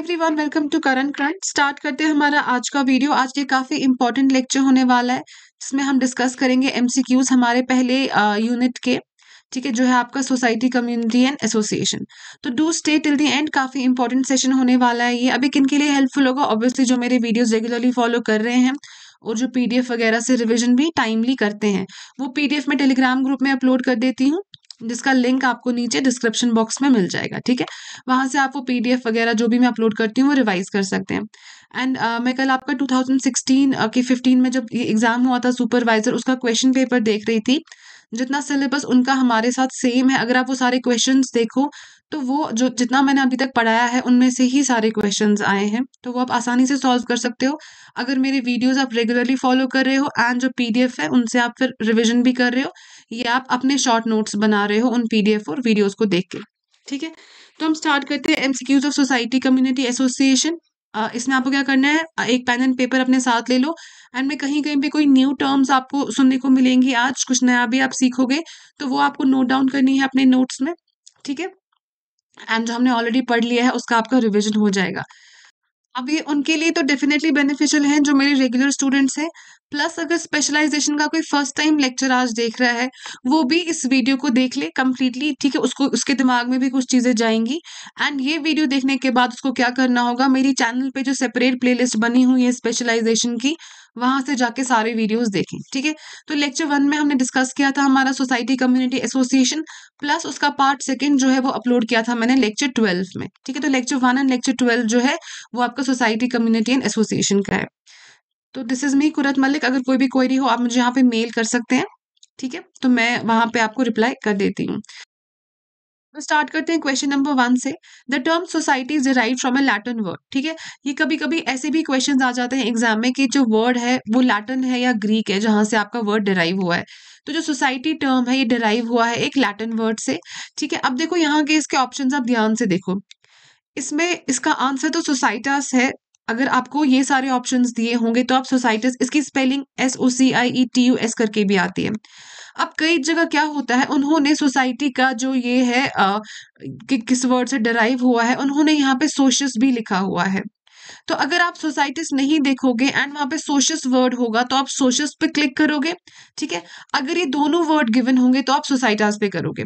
Everyone welcome to current current start करते हैं हमारा आज का वीडियो आज ये काफ़ी इंपॉर्टेंट लेक्चर होने वाला है जिसमें हम डिस्कस करेंगे एमसीक्यूज हमारे पहले यूनिट के ठीक है जो है आपका सोसाइटी कम्युनिटी एंड एसोसिएशन तो do stay till the end काफ़ी इंपॉर्टेंट सेशन होने वाला है ये अभी किन के लिए हेल्पफुल होगा ऑब्वियसली जो मेरे वीडियोज रेगुलरली फॉलो कर रहे हैं और जो पीडीएफ वगैरह से रिविजन भी टाइमली करते हैं वो पीडीएफ में टेलीग्राम ग्रुप में अपलोड कर देती हूँ जिसका लिंक आपको नीचे डिस्क्रिप्शन बॉक्स में मिल जाएगा ठीक है वहाँ से आप वो पी वगैरह जो भी मैं अपलोड करती हूँ वो रिवाइज कर सकते हैं एंड uh, मैं कल आपका 2016 uh, के 15 में जब ये एग्ज़ाम हुआ था सुपरवाइज़र उसका क्वेश्चन पेपर देख रही थी जितना सिलेबस उनका हमारे साथ सेम है अगर आप वो सारे क्वेश्चंस देखो तो वो जो जितना मैंने अभी तक पढ़ाया है उनमें से ही सारे क्वेश्चंस आए हैं तो वो आप आसानी से सॉल्व कर सकते हो अगर मेरे वीडियोस आप रेगुलरली फॉलो कर रहे हो एंड जो पीडीएफ है उनसे आप फिर रिविजन भी कर रहे हो ये आप अपने शॉर्ट नोट्स बना रहे हो उन पीडीएफ और वीडियोस को देख के ठीक है तो हम स्टार्ट करते हैं MCQs of society community association इसमें आपको क्या करना है एक पेन एंड पेपर अपने साथ ले लो एंड में कहीं कहीं पे कोई न्यू टर्म्स आपको सुनने को मिलेंगी आज कुछ नया भी आप सीखोगे तो वो आपको नोट डाउन करनी है अपने नोट्स में ठीक है एंड जो हमने ऑलरेडी पढ़ लिया है उसका आपका रिविजन हो जाएगा अब ये उनके लिए तो डेफिनेटली बेनिफिशियल है जो मेरे रेगुलर स्टूडेंट्स हैं प्लस अगर स्पेशलाइजेशन का कोई फर्स्ट टाइम लेक्चर आज देख रहा है वो भी इस वीडियो को देख ले कम्प्लीटली ठीक है उसको उसके दिमाग में भी कुछ चीज़ें जाएंगी एंड ये वीडियो देखने के बाद उसको क्या करना होगा मेरी चैनल पे जो सेपरेट प्लेलिस्ट बनी हुई है स्पेशलाइजेशन की वहां से जाके सारे वीडियोस देखें ठीक है तो लेक्चर वन में हमने डिस्कस किया था हमारा सोसाइटी कम्युनिटी एसोसिएशन प्लस उसका पार्ट सेकंड जो है वो अपलोड किया था मैंने लेक्चर ट्वेल्व में ठीक है तो lecture one and lecture twelve जो है वो आपका सोसाइटी कम्युनिटी एंड एसोसिएशन का है तो this is me Qurat Malik अगर कोई भी क्वेरी हो आप मुझे यहाँ पे मेल कर सकते हैं ठीक है तो मैं वहां पे आपको रिप्लाई कर देती हूँ तो स्टार्ट करते हैं क्वेश्चन नंबर वन से the term society is derive from a Latin word ठीक है ये कभी कभी ऐसे भी क्वेश्चन आ जाते हैं एग्जाम में कि जो वर्ड है वो लैटिन है या ग्रीक है जहाँ से आपका वर्ड डिराइव हुआ है तो जो सोसाइटी टर्म है ये डिराइव हुआ है एक लैटिन वर्ड से ठीक है अब देखो यहाँ के इसके ऑप्शन आप ध्यान से देखो इसमें इसका आंसर तो सोसाइटास है अगर आपको ये सारे ऑप्शन दिए होंगे तो आप सोसाइटिस इसकी spelling S O C I E T U S करके भी आती है अब कई जगह क्या होता है उन्होंने सोसाइटी का जो ये है आ, कि किस वर्ड से डराइव हुआ है उन्होंने यहाँ पे सोशस भी लिखा हुआ है तो अगर आप सोसाइटिस नहीं देखोगे एंड वहाँ पे सोशस वर्ड होगा तो आप सोशस पे क्लिक करोगे ठीक है अगर ये दोनों वर्ड गिवन होंगे तो आप सोसाइटास पे करोगे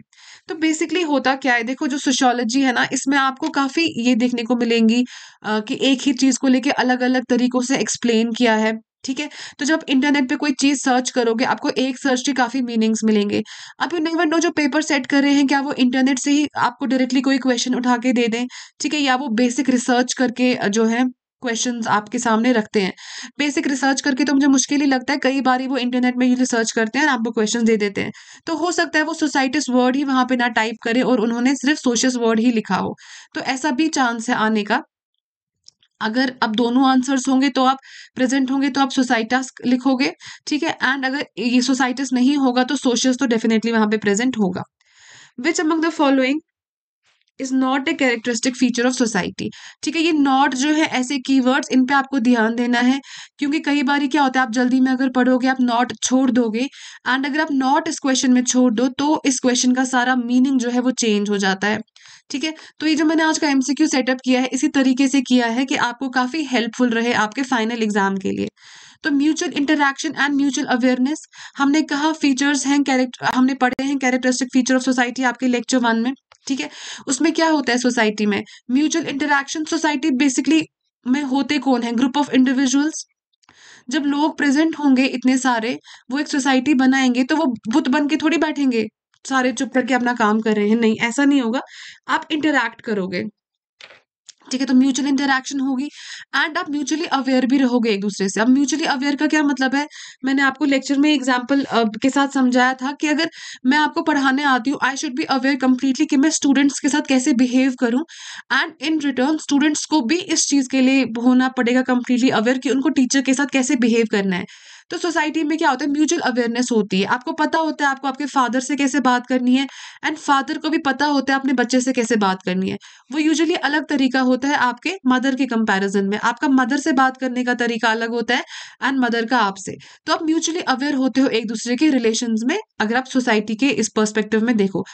तो बेसिकली होता क्या है देखो जो सोशोलॉजी है ना इसमें आपको काफ़ी ये देखने को मिलेंगी आ, कि एक ही चीज़ को लेके अलग अलग तरीक़ों से एक्सप्लेन किया है ठीक है तो जब इंटरनेट पे कोई चीज़ सर्च करोगे आपको एक सर्च के काफ़ी मीनिंग्स मिलेंगे आप यू नेवर नो जो पेपर सेट कर रहे हैं क्या वो इंटरनेट से ही आपको डायरेक्टली कोई क्वेश्चन उठा के दे दें ठीक है या वो बेसिक रिसर्च करके जो है क्वेश्चन आपके सामने रखते हैं बेसिक रिसर्च करके तो मुझे मुश्किल ही लगता है कई बार वो इंटरनेट में ये सर्च करते हैं और आपको क्वेश्चन दे देते हैं तो हो सकता है वो सोसाइटिस वर्ड ही वहाँ पे ना टाइप करे और उन्होंने सिर्फ सोशस वर्ड ही लिखा हो तो ऐसा भी चांस है आने का अगर अब दोनों आंसर्स होंगे तो आप प्रेजेंट होंगे तो आप सोसाइटस लिखोगे ठीक है एंड अगर ये सोसाइटस नहीं होगा तो सोशस तो डेफिनेटली वहाँ पे प्रेजेंट होगा which among the following is not a characteristic feature of society ठीक है ये नॉट जो है ऐसे की वर्ड्स इन पर आपको ध्यान देना है क्योंकि कई बार क्या होता है आप जल्दी में अगर पढ़ोगे आप नॉट छोड़ दोगे एंड अगर आप नॉट इस क्वेश्चन में छोड़ दो तो इस क्वेश्चन का सारा मीनिंग जो है वो चेंज हो जाता है ठीक है तो ये जो मैंने आज का एमसीक्यू सेटअप किया है इसी तरीके से किया है कि आपको काफ़ी हेल्पफुल रहे आपके फाइनल एग्जाम के लिए तो mutual interaction and mutual awareness हमने कहा फीचर्स हैं कैरेक्टर हमने पढ़े हैं कैरेक्टरिस्टिक फीचर ऑफ सोसाइटी आपके लेक्चर वन में ठीक है उसमें क्या होता है सोसाइटी में म्यूचुअल इंटरेक्शन सोसाइटी बेसिकली में होते कौन है ग्रुप ऑफ इंडिविजुअल्स जब लोग प्रेजेंट होंगे इतने सारे वो एक सोसाइटी बनाएंगे तो वो बुत बन के थोड़ी बैठेंगे सारे चुप करके अपना काम कर रहे हैं नहीं ऐसा नहीं होगा आप इंटरैक्ट करोगे ठीक है तो म्यूचुअल इंटरेक्शन होगी एंड आप म्यूचुअली अवेयर भी रहोगे एक दूसरे से अब म्यूचुअली अवेयर का क्या मतलब है मैंने आपको लेक्चर में एग्जाम्पल के साथ समझाया था कि अगर मैं आपको पढ़ाने आती हूँ I should be aware completely कि मैं स्टूडेंट्स के साथ कैसे बिहेव करूँ एंड इन रिटर्न स्टूडेंट्स को भी इस चीज़ के लिए होना पड़ेगा कम्प्लीटली अवेयर कि उनको टीचर के साथ कैसे बिहेव करना है तो सोसाइटी में क्या होता है म्यूचुअल अवेयरनेस होती है आपको पता होता है आपको आपके फादर से कैसे बात करनी है एंड फादर को भी पता होता है अपने बच्चे से कैसे बात करनी है वो यूजुअली अलग तरीका होता है आपके मदर के कंपैरिजन में आपका मदर से बात करने का तरीका अलग होता है एंड मदर का आपसे तो आप म्यूचुअली अवेयर होते हो एक दूसरे के रिलेशन में अगर आप सोसाइटी के इस परस्पेक्टिव में देखो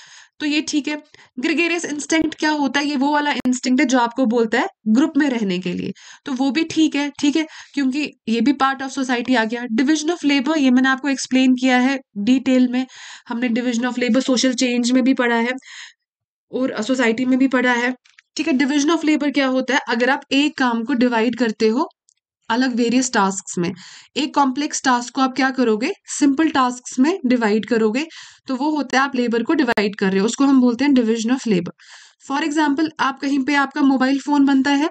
तो ये ठीक है ग्रिगेरियस इंस्टिंक्ट क्या होता है ये वो वाला इंस्टिंक्ट है जो आपको बोलता है ग्रुप में रहने के लिए तो वो भी ठीक है ठीक है क्योंकि ये भी पार्ट ऑफ सोसाइटी आ गया डिविजन ऑफ लेबर ये मैंने आपको एक्सप्लेन किया है डिटेल में हमने division of labour social change में भी पढ़ा है और सोसाइटी में भी पढ़ा है ठीक है डिविजन ऑफ लेबर क्या होता है अगर आप एक काम को डिवाइड करते हो अलग वेरियस टास्क में एक कॉम्प्लेक्स टास्क को आप क्या करोगे सिंपल टास्क में डिवाइड करोगे तो वो होता है आप लेबर को डिवाइड कर रहे हो उसको हम बोलते हैं division of labour for example आप कहीं पे आपका मोबाइल फोन बनता है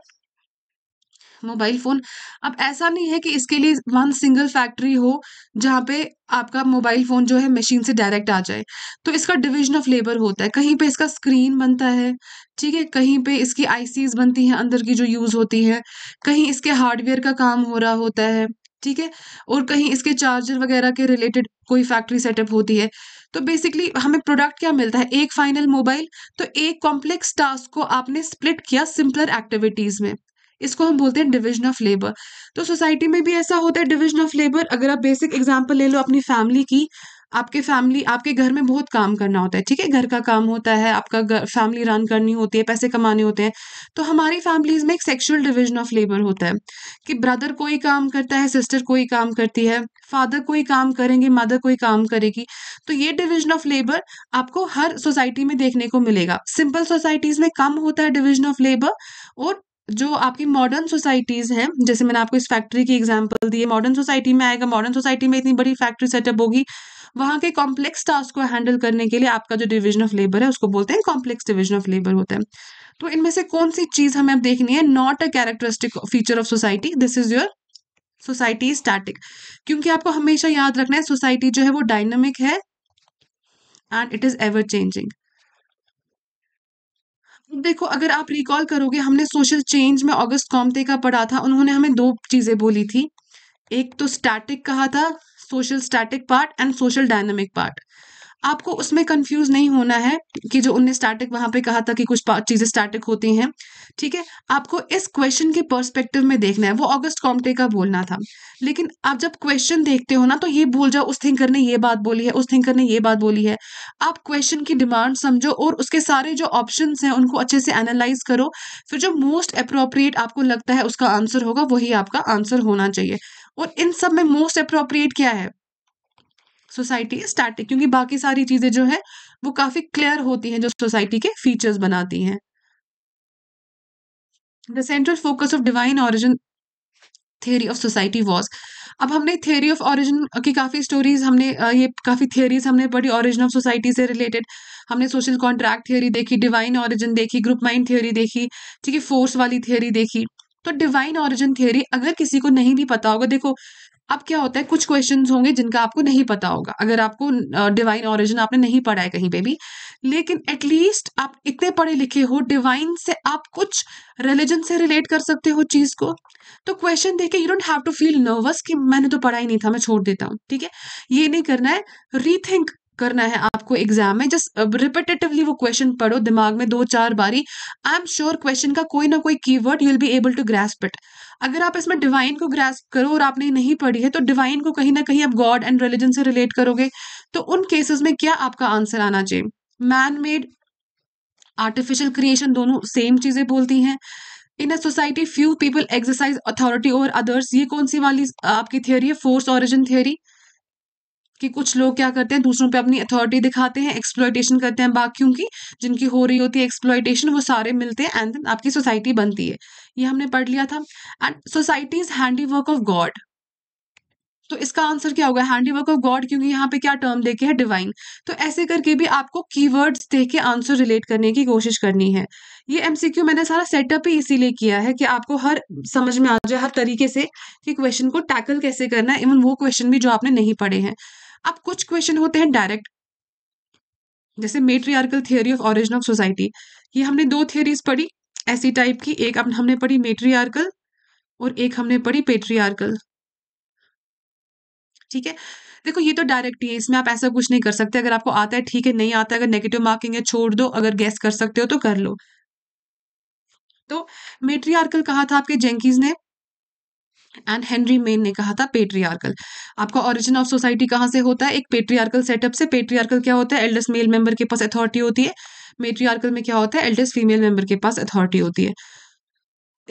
मोबाइल फ़ोन अब ऐसा नहीं है कि इसके लिए वन सिंगल फैक्ट्री हो जहाँ पे आपका मोबाइल फ़ोन जो है मशीन से डायरेक्ट आ जाए तो इसका डिवीजन ऑफ लेबर होता है कहीं पे इसका स्क्रीन बनता है ठीक है कहीं पे इसकी आईसीज बनती हैं अंदर की जो यूज़ होती है कहीं इसके हार्डवेयर का काम हो रहा होता है ठीक है और कहीं इसके चार्जर वगैरह के रिलेटेड कोई फैक्ट्री सेटअप होती है तो बेसिकली हमें प्रोडक्ट क्या मिलता है एक फाइनल मोबाइल तो एक कॉम्प्लेक्स टास्क को आपने स्प्लिट किया सिंपलर एक्टिविटीज़ में इसको हम बोलते हैं डिविजन ऑफ लेबर तो सोसाइटी में भी ऐसा होता है डिविजन ऑफ लेबर अगर आप बेसिक एग्जाम्पल ले लो अपनी फैमिली की आपके फैमिली आपके घर में बहुत काम करना होता है ठीक है घर का काम होता है आपका फैमिली रन करनी होती है पैसे कमाने होते हैं तो हमारी फैमिलीज में एक सेक्सुअल डिविजन ऑफ लेबर होता है कि ब्रदर कोई काम करता है सिस्टर कोई काम करती है फादर कोई काम करेंगे मदर कोई काम करेगी तो ये डिविजन ऑफ लेबर आपको हर सोसाइटी में देखने को मिलेगा सिंपल सोसाइटीज में कम होता है डिविजन ऑफ लेबर और जो आपकी मॉडर्न सोसाइटीज़ हैं जैसे मैंने आपको इस फैक्ट्री की एग्जांपल दी है मॉडर्न सोसाइटी में आएगा मॉडर्न सोसाइटी में इतनी बड़ी फैक्ट्री सेटअप होगी वहाँ के कॉम्प्लेक्स टास्क को हैंडल करने के लिए आपका जो डिवीजन ऑफ लेबर है उसको बोलते हैं कॉम्प्लेक्स डिवीजन ऑफ लेबर होता है तो इनमें से कौन सी चीज़ हमें अब देखनी है not a characteristic feature of society this is your society static क्योंकि आपको हमेशा याद रखना है सोसाइटी जो है वो डायनामिक है and it is ever changing देखो अगर आप रिकॉल करोगे हमने सोशल चेंज में ऑगस्ट कॉमते का पढ़ा था उन्होंने हमें दो चीज़ें बोली थी एक तो स्टैटिक कहा था social static part and social dynamic part आपको उसमें कंफ्यूज नहीं होना है कि जो उनने स्टैटिक वहां पे कहा था कि कुछ चीजें स्टैटिक होती हैं ठीक है आपको इस क्वेश्चन के पर्सपेक्टिव में देखना है वो ऑगस्ट कॉम्टे का बोलना था लेकिन आप जब क्वेश्चन देखते हो ना तो ये भूल जाओ उस थिंकर ने ये बात बोली है उस थिंकर ने ये बात बोली है आप क्वेश्चन की डिमांड समझो और उसके सारे जो ऑप्शन हैं उनको अच्छे से एनालाइज करो फिर जो मोस्ट अप्रोप्रिएट आपको लगता है उसका आंसर होगा वही आपका आंसर होना चाहिए और इन सब में मोस्ट अप्रोप्रिएट क्या है सोसाइटी इज स्टैटिक क्योंकि बाकी सारी चीज़ें जो है वो काफ़ी क्लियर होती हैं जो सोसाइटी के फीचर्स बनाती हैं the central focus of divine origin theory of society was अब हमने थ्योरी ऑफ ऑरिजिन की काफ़ी स्टोरीज हमने ये काफ़ी थियरीज हमने पढ़ी ऑरिजिन ऑफ सोसाइटी से रिलेटेड हमने सोशल कॉन्ट्रैक्ट थियोरी देखी डिवाइन ऑरिजिन देखी ग्रुप माइंड थियोरी देखी ठीक है फोर्स वाली थियरी देखी तो डिवाइन ऑरिजिन थियोरी अगर किसी को नहीं भी पता होगा देखो अब क्या होता है कुछ क्वेश्चन होंगे जिनका आपको नहीं पता होगा अगर आपको डिवाइन uh, ओरिजिन आपने नहीं पढ़ा है कहीं पे भी लेकिन एटलीस्ट आप इतने पढ़े लिखे हो डिवाइन से आप कुछ रिलीजन से रिलेट कर सकते हो चीज को तो क्वेश्चन देखे you don't have to feel nervous कि मैंने तो पढ़ा ही नहीं था मैं छोड़ देता हूँ ठीक है ये नहीं करना है रीथिंक करना है आपको एग्जाम में जस्ट रिपीटेटिवली वो क्वेश्चन पढ़ो दिमाग में दो चार बारी आई एम श्योर क्वेश्चन का कोई ना कोई keyword you will be able to grasp it अगर आप इसमें डिवाइन को ग्रेस्प करो और आपने नहीं पढ़ी है तो डिवाइन को कहीं ना कहीं आप गॉड एंड रिलीजन से रिलेट करोगे तो उन केसेस में क्या आपका आंसर आना चाहिए मैन मेड आर्टिफिशियल क्रिएशन दोनों सेम चीज़ें बोलती हैं in a society few people exercise authority over others ये कौन सी वाली आपकी थियोरी है फोर्स ऑरिजिन थियोरी कि कुछ लोग क्या करते हैं दूसरों पे अपनी अथॉरिटी दिखाते हैं एक्सप्लॉयटेशन करते हैं बाकियों की जिनकी हो रही होती है एक्सप्लॉयटेशन वो सारे मिलते हैं एंड आपकी सोसाइटी बनती है ये हमने पढ़ लिया था and society is handiwork of God तो इसका आंसर क्या होगा हैंडी वर्क ऑफ गॉड क्योंकि यहाँ पे क्या टर्म देखे है डिवाइन तो ऐसे करके भी आपको कीवर्ड्स देख के आंसर रिलेट करने की कोशिश करनी है ये एमसीक्यू मैंने सारा सेटअप ही इसीलिए किया है कि आपको हर समझ में आ जाए हर तरीके से कि क्वेश्चन को टैकल कैसे करना है इवन वो क्वेश्चन भी जो आपने नहीं पढ़े हैं अब कुछ क्वेश्चन होते हैं डायरेक्ट जैसे matriarchal theory of origin of society ये हमने दो थियोरीज पढ़ी ऐसी टाइप की एक हमने पढ़ी मेट्रियार्कल और एक हमने पढ़ी पेट्रियार्कल ठीक है देखो ये तो डायरेक्ट ही है इसमें आप ऐसा कुछ नहीं कर सकते अगर आपको आता है ठीक है नहीं आता अगर नेगेटिव मार्किंग है छोड़ दो अगर गैस कर सकते हो तो कर लो तो मेट्रियार्कल कहा था आपके जेंकीज ने एंड हेनरी मेन ने कहा था पेट्रियार्कल आपका ओरिजिन ऑफ सोसाइटी कहाँ से होता है एक पेट्रियार्कल सेटअप से पेट्रियार्कल क्या होता है एल्डेस्ट मेल मेंबर के पास अथॉरिटी होती है मेट्रियार्कल में क्या होता है एल्डेस्ट फीमेल मेंबर के पास अथॉरिटी होती है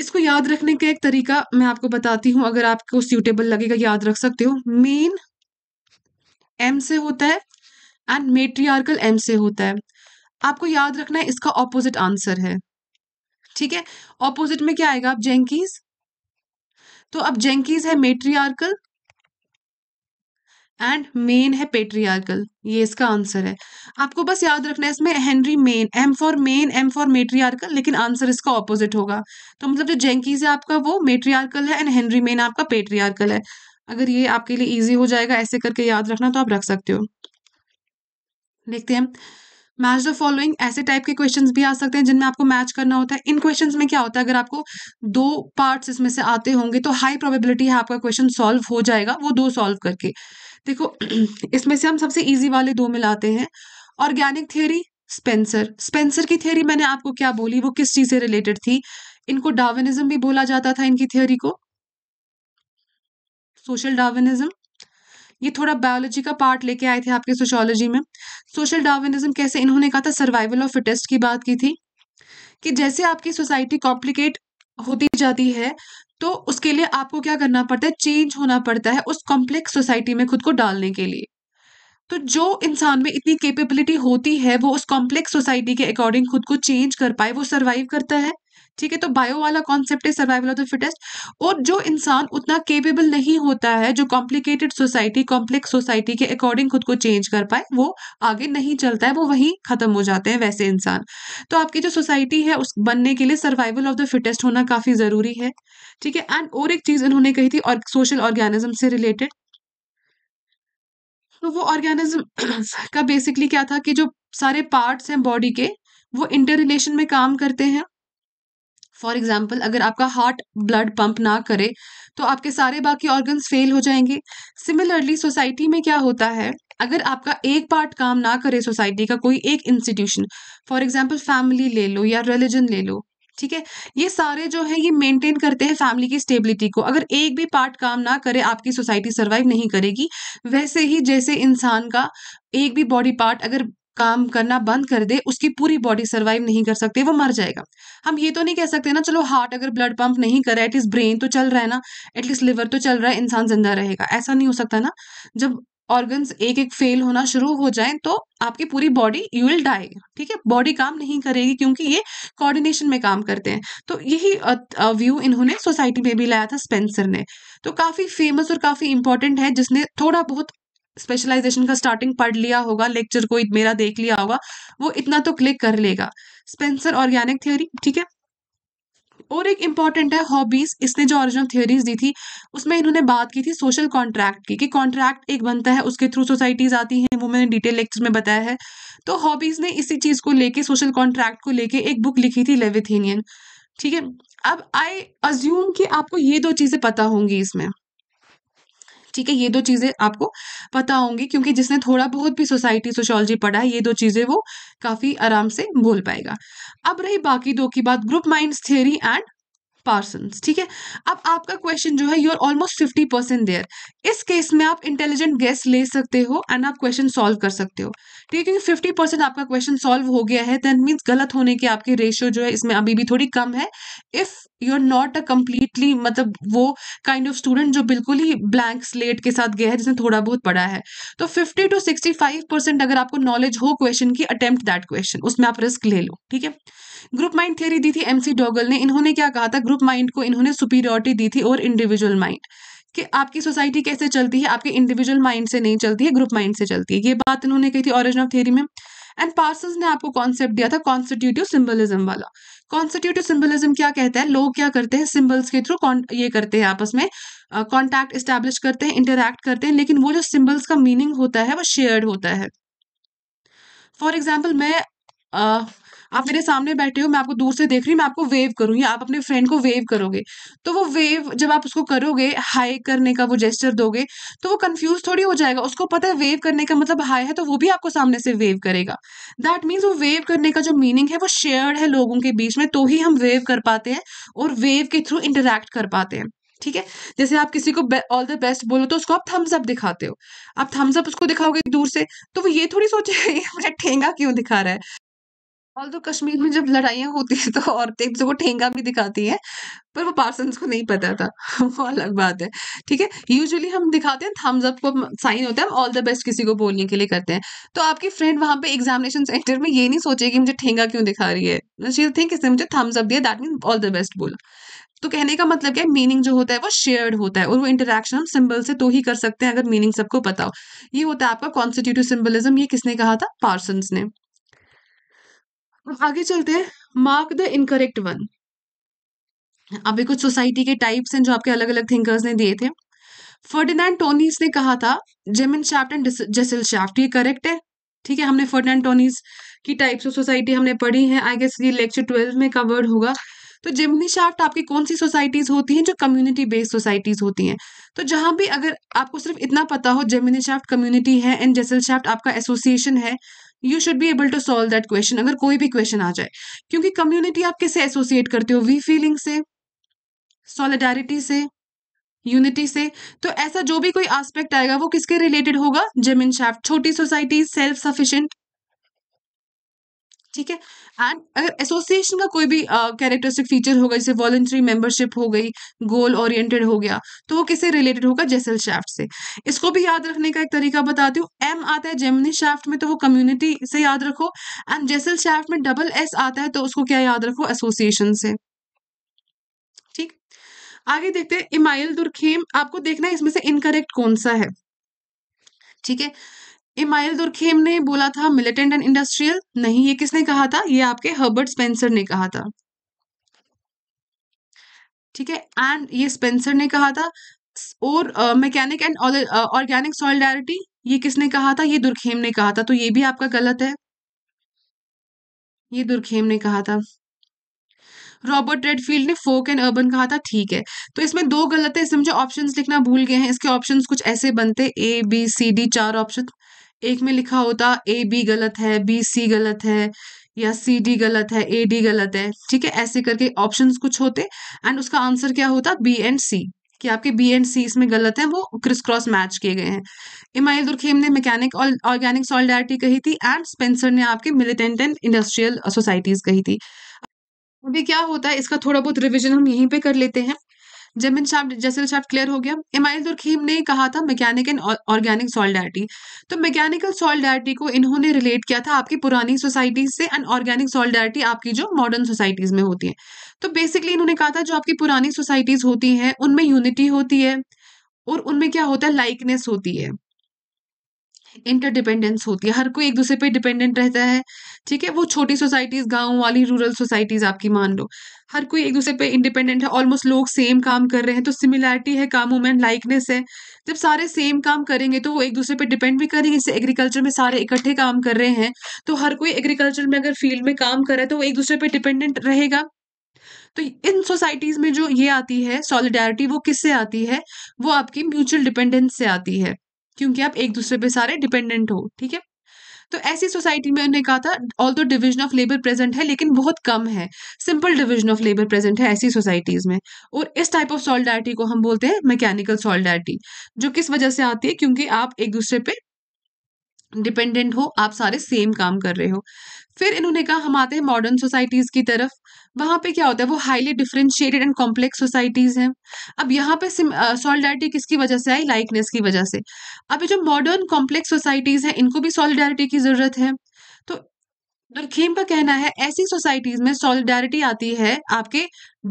इसको याद रखने का एक तरीका मैं आपको बताती हूँ अगर आपको सूटेबल लगेगा याद रख सकते हो मेन एम से होता है एंड मेट्रियार्कल एम से होता है आपको याद रखना है इसका ऑपोजिट आंसर है ठीक है ऑपोजिट में क्या आएगा आप जेंकीज तो अब जेंकीज है मेट्रियार्कल एंड मेन है पेट्रियार्कल ये इसका आंसर है आपको बस याद रखना है इसमें Henry Maine M for Maine M for matriarchal लेकिन आंसर इसका ऑपोजिट होगा तो मतलब जो जेंकीज है आपका वो मेट्रियार्कल है एंड हेनरी मेन आपका पेट्रियार्कल है अगर ये आपके लिए ईजी हो जाएगा ऐसे करके याद रखना तो आप रख सकते हो देखते हैं मैच द फॉलोइंग ऐसे टाइप के क्वेश्चन भी आ सकते हैं जिनमें आपको मैच करना होता है इन क्वेश्चन में क्या होता है अगर आपको दो पार्ट इसमें से आते होंगे तो हाई प्रोबेबिलिटी है आपका क्वेश्चन सॉल्व हो जाएगा वो दो सॉल्व करके देखो इसमें से हम सबसे ईजी वाले दो मिलाते हैं ऑर्गेनिक थियोरी स्पेंसर स्पेंसर की थियोरी मैंने आपको क्या बोली वो किस चीज से रिलेटेड थी इनको डार्विनिज्म भी बोला जाता था इनकी थियोरी को सोशल डार्विनिज्म ये थोड़ा बायोलॉजी का पार्ट लेके आए थे आपके सोशोलॉजी में सोशल डार्विनिज्म कैसे इन्होंने कहा था सर्वाइवल ऑफ फिटेस्ट की बात की थी कि जैसे आपकी सोसाइटी कॉम्प्लिकेट होती जाती है तो उसके लिए आपको क्या करना पड़ता है चेंज होना पड़ता है उस कॉम्प्लेक्स सोसाइटी में खुद को डालने के लिए तो जो इंसान में इतनी कैपेबिलिटी होती है वो उस कॉम्प्लेक्स सोसाइटी के अकॉर्डिंग खुद को चेंज कर पाए वो सर्वाइव करता है ठीक है तो बायो वाला कॉन्सेप्ट है सर्वाइवल ऑफ द फिटेस्ट और जो इंसान उतना केपेबल नहीं होता है जो कॉम्प्लिकेटेड सोसाइटी कॉम्प्लेक्स सोसाइटी के अकॉर्डिंग खुद को चेंज कर पाए वो आगे नहीं चलता है वो वहीं खत्म हो जाते हैं वैसे इंसान तो आपकी जो सोसाइटी है उस बनने के लिए सर्वाइवल ऑफ द फिटेस्ट होना काफ़ी ज़रूरी है ठीक है एंड और एक चीज़ इन्होंने कही थी और सोशल ऑर्गेनिज्म से रिलेटेड तो वो ऑर्गेनिज्म का बेसिकली क्या था कि जो सारे पार्ट्स हैं बॉडी के वो इंटर रिलेशन में काम करते हैं फॉर एग्जाम्पल अगर आपका हार्ट ब्लड पंप ना करे तो आपके सारे बाकी ऑर्गन्स फेल हो जाएंगे सिमिलरली सोसाइटी में क्या होता है अगर आपका एक पार्ट काम ना करे सोसाइटी का कोई एक इंस्टीट्यूशन फॉर एग्जाम्पल फैमिली ले लो या रिलीजन ले लो ठीक है ये सारे जो है ये मेंटेन करते हैं फैमिली की स्टेबिलिटी को अगर एक भी पार्ट काम ना करे आपकी सोसाइटी सर्वाइव नहीं करेगी वैसे ही जैसे इंसान का एक भी बॉडी पार्ट अगर काम करना बंद कर दे उसकी पूरी बॉडी सर्वाइव नहीं कर सकती वो मर जाएगा हम ये तो नहीं कह सकते ना चलो हार्ट अगर ब्लड पंप नहीं कर रहा है एटलीस्ट ब्रेन तो चल रहा है ना एटलीस्ट लिवर तो चल रहा है इंसान जिंदा रहेगा ऐसा नहीं हो सकता ना जब ऑर्गन्स एक एक फेल होना शुरू हो जाए तो आपकी पूरी बॉडी यू विल डाई ठीक है बॉडी काम नहीं करेगी क्योंकि ये कोऑर्डिनेशन में काम करते हैं तो यही व्यू इन्होंने सोसाइटी में भी लाया था स्पेंसर ने तो काफ़ी फेमस और काफ़ी इंपॉर्टेंट है जिसने थोड़ा बहुत स्पेशलाइजेशन का स्टार्टिंग पढ़ लिया होगा लेक्चर को मेरा देख लिया होगा वो इतना तो क्लिक कर लेगा स्पेंसर ऑर्गेनिक थ्योरी ठीक है और एक इम्पॉर्टेंट है हॉबीज इसने जो ओरिजिनल थ्योरीज दी थी उसमें इन्होंने बात की थी सोशल कॉन्ट्रैक्ट की कि कॉन्ट्रैक्ट एक बनता है उसके थ्रू सोसाइटीज आती हैं वो मैंने डिटेल लेक्चर में बताया है तो हॉबीज ने इसी चीज़ को लेके सोशल कॉन्ट्रैक्ट को लेके एक बुक लिखी थी लेविथेनियन ठीक है अब आई अज्यूम कि आपको ये दो चीज़ें पता होंगी इसमें ठीक है ये दो चीज़ें आपको पता होंगी क्योंकि जिसने थोड़ा बहुत भी सोसाइटी सोशोलॉजी पढ़ा है ये दो चीज़ें वो काफ़ी आराम से बोल पाएगा अब रही बाकी दो की बात group mind theory and Parsons ठीक है अब आपका क्वेश्चन जो है you are almost fifty percent there इस केस में आप इंटेलिजेंट गेस ले सकते हो एंड आप क्वेश्चन सॉल्व कर सकते हो ठीक है क्योंकि फिफ्टी परसेंट आपका क्वेश्चन सॉल्व हो गया है दैन मीन्स गलत होने के आपकी रेशियो जो है इसमें अभी भी थोड़ी कम है if you are not a completely मतलब वो काइंड ऑफ स्टूडेंट जो बिल्कुल ही ब्लैंक स्लेट के साथ गया है जिसने थोड़ा बहुत पढ़ा है तो fifty to sixty five percent अगर आपको नॉलेज हो क्वेश्चन की अटेम्प्ट दैट क्वेश्चन उसमें आप रिस्क ले लो ठीक है ग्रुप माइंड थियरी दी थी एमसी डोगल ने इन्होंने क्या कहा था ग्रुप माइंड को इन्होंने सुपीरियोरिटी दी थी और इंडिविजुअल माइंड कि आपकी सोसाइटी कैसे चलती है आपके इंडिविजुअल माइंड से नहीं चलती है ग्रुप माइंड से चलती है ये बात इन्होंने कही थी ऑरिजिन ऑफ थियरी में एंड पार्सल्स ने आपको कॉन्सेप्ट दिया था कॉन्स्टिट्यूटिव सिंबलिज्म वाला कॉन्स्टिट्यूटिव सिंबलिज्म क्या कहता है लोग क्या करते हैं सिंबल्स के थ्रू ये करते हैं आपस में कॉन्टैक्ट इस्टेब्लिश करते हैं इंटरेक्ट करते हैं लेकिन वो जो सिंबल्स का मीनिंग होता है वो शेयर्ड होता है फॉर एग्जाम्पल मैं आप मेरे सामने बैठे हो मैं आपको दूर से देख रही हूँ मैं आपको वेव करूँ या आप अपने फ्रेंड को वेव करोगे तो वो वेव जब आप उसको करोगे हाई करने का वो जेस्टर दोगे तो वो कन्फ्यूज थोड़ी हो जाएगा उसको पता है वेव करने का मतलब हाई है तो वो भी आपको सामने से वेव करेगा दैट मीन्स वो वेव करने का जो मीनिंग है वो शेयर्ड है लोगों के बीच में तो ही हम वेव कर पाते हैं और वेव के थ्रू इंटरेक्ट कर पाते हैं ठीक है जैसे आप किसी को ऑल द बेस्ट बोलो तो उसको आप थम्स अप दिखाते हो आप थम्स अप उसको दिखाओगे दूर से तो वो ये थोड़ी सोचे मुझे ठेंगा क्यों दिखा रहा है ऑल तो कश्मीर में जब लड़ाइयाँ होती है तो औरतें एक दूसरे को ठेंगा भी दिखाती हैं पर वो पार्सन को नहीं पता था वो अलग बात है ठीक है यूजुअली हम दिखाते हैं थम्स अप को साइन होता है हम ऑल द बेस्ट किसी को बोलने के लिए करते हैं तो आपकी फ्रेंड वहाँ पे एग्जामिनेशन सेंटर में ये नहीं सोचेगी मुझे ठेंगा क्यों दिखा रही है शी थिंक इसने मुझे थम्स अप दिया that mean all the best बोला तो कहने का मतलब क्या है मीनिंग जो होता है वो शेयर्ड होता है और वो इंटरेक्शन हम सिंबल से तो ही कर सकते हैं अगर मीनिंग सबको पता हो ये होता है आपका कॉन्स्टिट्यूटिव सिंबलिज्म ये किसने कहा था पार्सन्स ने आगे चलते हैं मार्क द इनकरेक्ट वन अभी कुछ सोसाइटी के टाइप्स हैं जो आपके अलग अलग थिंकर्स ने दिए थे फर्डिनेंड टोनीस ने कहा था Gemeinschaft and Gesellschaft ये करेक्ट है ठीक है हमने फर्डिनेंड टोनीस की टाइप्स ऑफ सोसाइटी हमने पढ़ी है आई गेस ये लेक्चर ट्वेल्व में कवर्ड होगा तो जेमिनी शाफ्ट आपकी कौन सी सोसाइटीज़ होती हैं जो कम्युनिटी बेस्ड सोसाइटीज़ होती हैं तो जहां भी अगर आपको सिर्फ इतना पता हो जेमिनी शाफ्ट कम्युनिटी है एंड जेसल शाफ्ट आपका एसोसिएशन है you should be able to solve that question अगर कोई भी क्वेश्चन आ जाए क्योंकि कम्युनिटी आप किससे एसोसिएट करते हो वी फीलिंग से सॉलिडारिटी से यूनिटी से तो ऐसा जो भी कोई एस्पेक्ट आएगा वो किसके रिलेटेड होगा जेमिन शाफ्ट छोटी सोसाइटी सेल्फ सफिशिएंट ठीक है एंड अगर एसोसिएशन का कोई भी कैरेक्टरिस्टिक uh, फीचर होगा जैसे वॉलेंट्री मेंबरशिप हो गई गोल ओरिएंटेड हो गया तो वो किससे रिलेटेड होगा जेसल शाफ्ट से इसको भी याद रखने का एक तरीका बताती हूँ एम आता है जेमनी शाफ्ट में तो वो कम्युनिटी से याद रखो एंड जेसल शाफ्ट में डबल एस आता है तो उसको क्या याद रखो एसोसिएशन से ठीक आगे देखते हैं इमाइल दुर्खेम आपको देखना है इसमें से इनकरेक्ट कौन सा है ठीक है इमाइल दुरखेम ने बोला था मिलिटेंट एंड इंडस्ट्रियल नहीं ये किसने कहा था ये आपके हर्बर्ट स्पेंसर ने कहा था ठीक है एंड ये स्पेंसर ने कहा था और मैकेनिक एंड ऑर्गेनिक सॉलिडारिटी ये किसने कहा था ये दुर्खेम ने कहा था तो ये भी आपका गलत है ये दुर्खेम ने कहा था रॉबर्ट रेडफील्ड ने फोक एंड अर्बन कहा था ठीक है तो इसमें दो गलत है इसमें मुझे ऑप्शंस लिखना भूल गए हैं इसके ऑप्शंस कुछ ऐसे बनते ए बी सी डी चार ऑप्शन एक में लिखा होता ए बी गलत है बी सी गलत है या सी डी गलत है ए डी गलत है ठीक है ऐसे करके ऑप्शंस कुछ होते एंड उसका आंसर क्या होता बी एंड सी कि आपके बी एंड सी इसमें गलत है वो क्रिस क्रॉस मैच किए गए हैं इमाइल दुर्खेम ने मैकेनिक और ऑर्गेनिक सॉलिडारिटी कही थी एंड स्पेंसर ने आपके मिलिटेंट एंड इंडस्ट्रियल सोसाइटीज कही थी अभी क्या होता है इसका थोड़ा बहुत रिविजन हम यहीं पर कर लेते हैं Gemeinschaft Gesellschaft clear हो गया इमाइल दुरखीम तो ने कहा था मैकेनिक एंड ऑर्गेनिक सॉलिडारिटी तो मैकेनिकल सॉलिडारिटी को इन्होंने रिलेट किया था आपकी पुरानी सोसाइटीज से एंड ऑर्गेनिक सॉलिडारिटी आपकी जो मॉडर्न सोसाइटीज में होती है तो बेसिकली इन्होंने कहा था जो आपकी पुरानी सोसाइटीज होती हैं उनमें यूनिटी होती है और उनमें क्या होता है लाइकनेस होती है इंटरडिपेंडेंस होती है हर कोई एक दूसरे पे डिपेंडेंट रहता है ठीक है वो छोटी सोसाइटीज़ गांव वाली रूरल सोसाइटीज़ आपकी मान लो हर कोई एक दूसरे पे इंडिपेंडेंट है ऑलमोस्ट लोग सेम काम कर रहे हैं तो सिमिलैरिटी है कामों में लाइकनेस है जब सारे सेम काम करेंगे तो वो एक दूसरे पे डिपेंड भी करेंगे जैसे एग्रीकल्चर में सारे इकट्ठे काम कर रहे हैं तो हर कोई एग्रीकल्चर में अगर फील्ड में काम कर रहा है तो वो एक दूसरे पे डिपेंडेंट रहेगा तो इन सोसाइटीज़ में जो ये आती है सॉलिडारिटी वो किससे आती है वो आपकी म्यूचुअल डिपेंडेंस से आती है क्योंकि आप एक दूसरे पे सारे डिपेंडेंट हो ठीक है तो ऐसी सोसाइटी में उन्होंने कहा था ऑल दो डिविजन ऑफ लेबर प्रेजेंट है लेकिन बहुत कम है simple division of labour present है ऐसी सोसाइटीज में और इस टाइप ऑफ सॉलिडारिटी को हम बोलते हैं मैकेनिकल सॉलिडारिटी जो किस वजह से आती है क्योंकि आप एक दूसरे पे डिपेंडेंट हो आप सारे सेम काम कर रहे हो फिर इन्होंने कहा हम आते हैं मॉडर्न सोसाइटीज की तरफ वहाँ पे क्या होता है वो highly differentiated and complex societies हैं अब यहाँ पे सॉलिडारिटी किसकी वजह से आई लाइकनेस की वजह से अब ये जो मॉडर्न कॉम्प्लेक्स सोसाइटीज हैं इनको भी सॉलिडारिटी की ज़रूरत है तो नरखेम का कहना है ऐसी सोसाइटीज में सॉलिडारिटी आती है आपके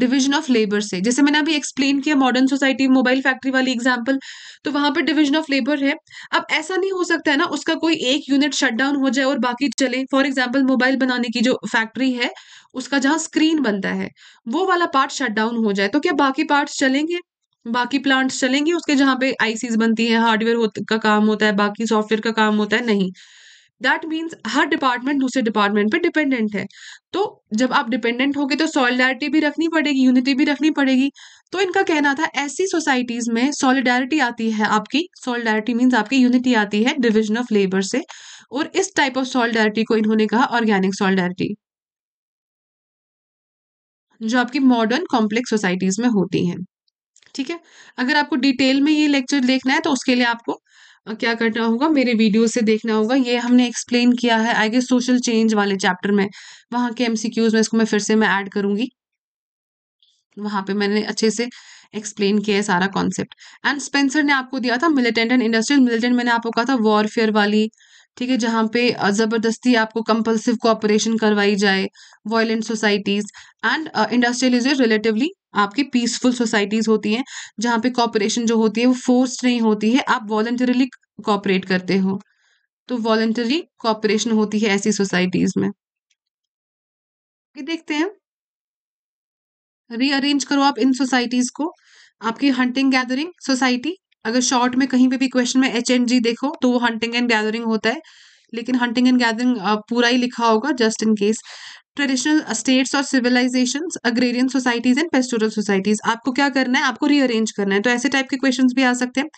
डिवीजन ऑफ लेबर से जैसे मैंने अभी एक्सप्लेन किया मॉडर्न सोसाइटी मोबाइल फैक्ट्री वाली एग्जांपल तो वहां पर डिवीजन ऑफ लेबर है अब ऐसा नहीं हो सकता है ना उसका कोई एक यूनिट शटडाउन हो जाए और बाकी चले फॉर एग्जाम्पल मोबाइल बनाने की जो फैक्ट्री है उसका जहाँ स्क्रीन बनता है वो वाला पार्ट शटडाउन हो जाए तो क्या बाकी पार्ट चलेंगे बाकी प्लांट्स चलेंगे उसके जहाँ पे आईसीज बनती है हार्डवेयर का काम होता है बाकी सॉफ्टवेयर का काम होता है नहीं दैट मीन्स हर डिपार्टमेंट दूसरे डिपार्टमेंट पर डिपेंडेंट है तो जब आप डिपेंडेंट होगे तो सॉलिडारिटी भी रखनी पड़ेगी यूनिटी भी रखनी पड़ेगी तो इनका कहना था ऐसी सोसाइटीज़ में सॉलिडारिटी आती है आपकी सॉलिडारिटी मीन्स आपकी यूनिटी आती है डिविजन ऑफ लेबर से और इस टाइप ऑफ सॉलिडारिटी को इन्होंने कहा ऑर्गेनिक सॉलिडारिटी जो आपकी मॉडर्न कॉम्प्लेक्स सोसाइटीज़ में होती हैं ठीक है अगर आपको डिटेल में ये लेक्चर देखना है तो उसके लिए आपको क्या करना होगा मेरे वीडियो से देखना होगा ये हमने एक्सप्लेन किया है आई गेस सोशल चेंज वाले चैप्टर में वहां के एमसीक्यूज में इसको मैं फिर से मैं ऐड करूंगी वहां पे मैंने अच्छे से एक्सप्लेन किया है सारा कॉन्सेप्ट एंड स्पेंसर ने आपको दिया था मिलिटेंट एंड इंडस्ट्रियल मिलिटेंट मैंने आपको कहा था वॉरफेयर वाली ठीक है जहां पे ज़बरदस्ती आपको कंपल्सिव कोऑपरेशन करवाई जाए violent societies and industrial is relatively आपकी पीसफुल सोसाइटीज़ होती हैं जहाँ पे कॉपरेशन जो होती है वो फोर्स नहीं होती है आप वॉल्टरली कॉपरेट करते हो तो वॉलेंटरी कॉपरेशन होती है ऐसी सोसाइटीज़ में ये देखते हैं रीअरेंज करो आप इन सोसाइटीज़ को आपकी हंटिंग गैदरिंग सोसाइटी अगर शॉर्ट में कहीं पे भी क्वेश्चन में एच एंड जी देखो तो वो हंटिंग एंड गैदरिंग होता है लेकिन हंटिंग एंड गैदरिंग पूरा ही लिखा होगा just in case traditional states और civilization agrarian societies and pastoral societies आपको क्या करना है आपको रीअरेंज करना है तो ऐसे टाइप के क्वेश्चन भी आ सकते हैं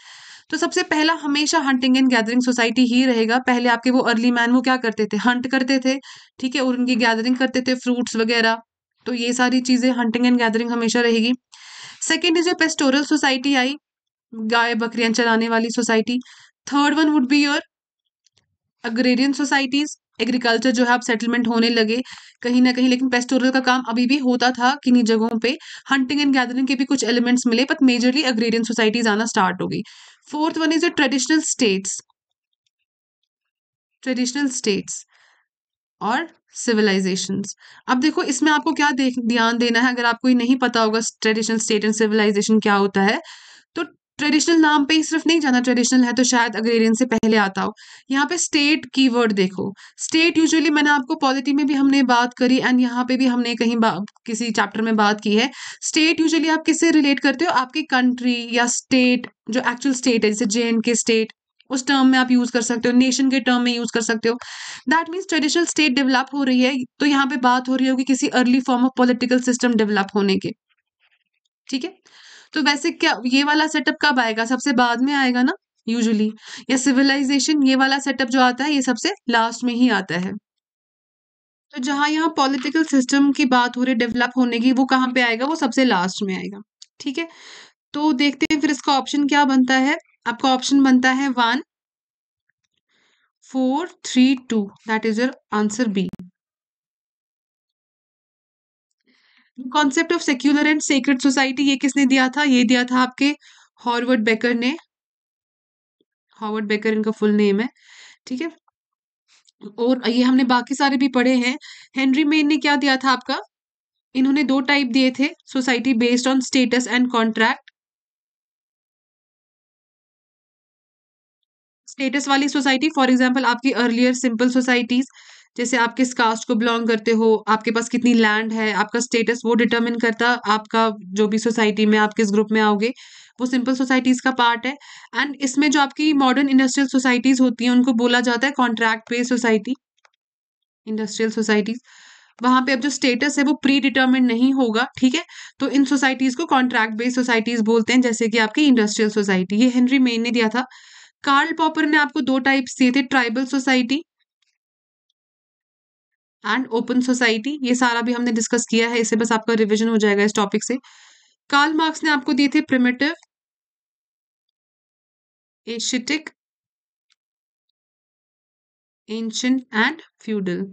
तो सबसे पहला हमेशा हंटिंग एंड गैदरिंग सोसाइटी ही रहेगा पहले आपके वो अर्ली मैन वो क्या करते थे हंट करते थे ठीक है और उनकी गैदरिंग करते थे फ्रूट्स वगैरह तो ये सारी चीज़ें हंटिंग एंड गैदरिंग हमेशा रहेगी second is a pastoral society आई गाय बकरियां चलाने वाली society third one would be your agrarian societies agriculture जो है अब सेटलमेंट होने लगे कहीं ना कहीं लेकिन पेस्टोरल का काम अभी भी होता था किन्हीं जगहों पे हंटिंग एंड गैदरिंग के भी कुछ एलिमेंट्स मिले बट मेजरली अग्रेरियन सोसाइटीज आना स्टार्ट हो गई fourth one is traditional states traditional states और सिविलाइजेशन अब देखो इसमें आपको क्या ध्यान देना है अगर आपको ये नहीं पता होगा ट्रेडिशनल स्टेट एंड सिविलाइजेशन क्या होता है ट्रेडिशनल नाम पे ही सिर्फ नहीं जाना ट्रेडिशनल है तो शायद अग्रेरियन से पहले आता हो यहाँ पे स्टेट कीवर्ड देखो स्टेट यूजुअली मैंने आपको पॉलिटी में भी हमने बात करी एंड यहाँ पे भी हमने कहीं किसी चैप्टर में बात की है स्टेट यूजुअली आप किससे रिलेट करते हो आपकी कंट्री या स्टेट जो एक्चुअल स्टेट है जैसे जे एंड के स्टेट उस टर्म में आप यूज कर सकते हो नेशन के टर्म में यूज कर सकते हो that means traditional state develop हो रही है तो यहाँ पे बात हो रही होगी किसी early form of political system develop होने के ठीक है तो वैसे क्या ये वाला सेटअप कब आएगा सबसे बाद में आएगा ना यूजुअली या सिविलाइजेशन ये वाला सेटअप जो आता है ये सबसे लास्ट में ही आता है तो जहां यहाँ पॉलिटिकल सिस्टम की बात हो रही डेवलप होने की वो कहाँ पे आएगा वो सबसे लास्ट में आएगा ठीक है तो देखते हैं फिर इसका ऑप्शन क्या बनता है आपका ऑप्शन बनता है one four three two that is your answer B concept of secular and sacred society ये किसने दिया था ये दिया था आपके हॉर्वर्ड बेकर ने हॉर्वर्ड बेकर इनका फुल नेम है ठीक है और ये हमने बाकी सारे भी पढ़े हैं हेनरी मेन ने क्या दिया था आपका इन्होंने दो टाइप दिए थे society based on status and contract status वाली सोसाइटी फॉर एग्जांपल आपकी अर्लियर सिंपल सोसाइटीज जैसे आप किस कास्ट को बिलोंग करते हो आपके पास कितनी लैंड है आपका स्टेटस वो डिटर्मिन करता आपका जो भी सोसाइटी में आप किस ग्रुप में आओगे वो सिंपल सोसाइटीज़ का पार्ट है एंड इसमें जो आपकी मॉडर्न इंडस्ट्रियल सोसाइटीज़ होती हैं उनको बोला जाता है contract based society industrial societies वहाँ पे अब जो स्टेटस है वो प्री डिटर्मिन नहीं होगा ठीक है तो इन सोसाइटीज़ को कॉन्ट्रैक्ट बेस्ड सोसाइटीज़ बोलते हैं जैसे कि आपकी इंडस्ट्रियल सोसाइटी ये हेनरी मेन ने दिया था कार्ल पॉपर ने आपको दो टाइप्स दिए थे tribal society and open society ये सारा भी हमने डिस्कस किया है इसे बस आपका रिविजन हो जाएगा इस टॉपिक से कार्ल मार्क्स ने आपको दिए थे primitive Asiatic ancient and feudal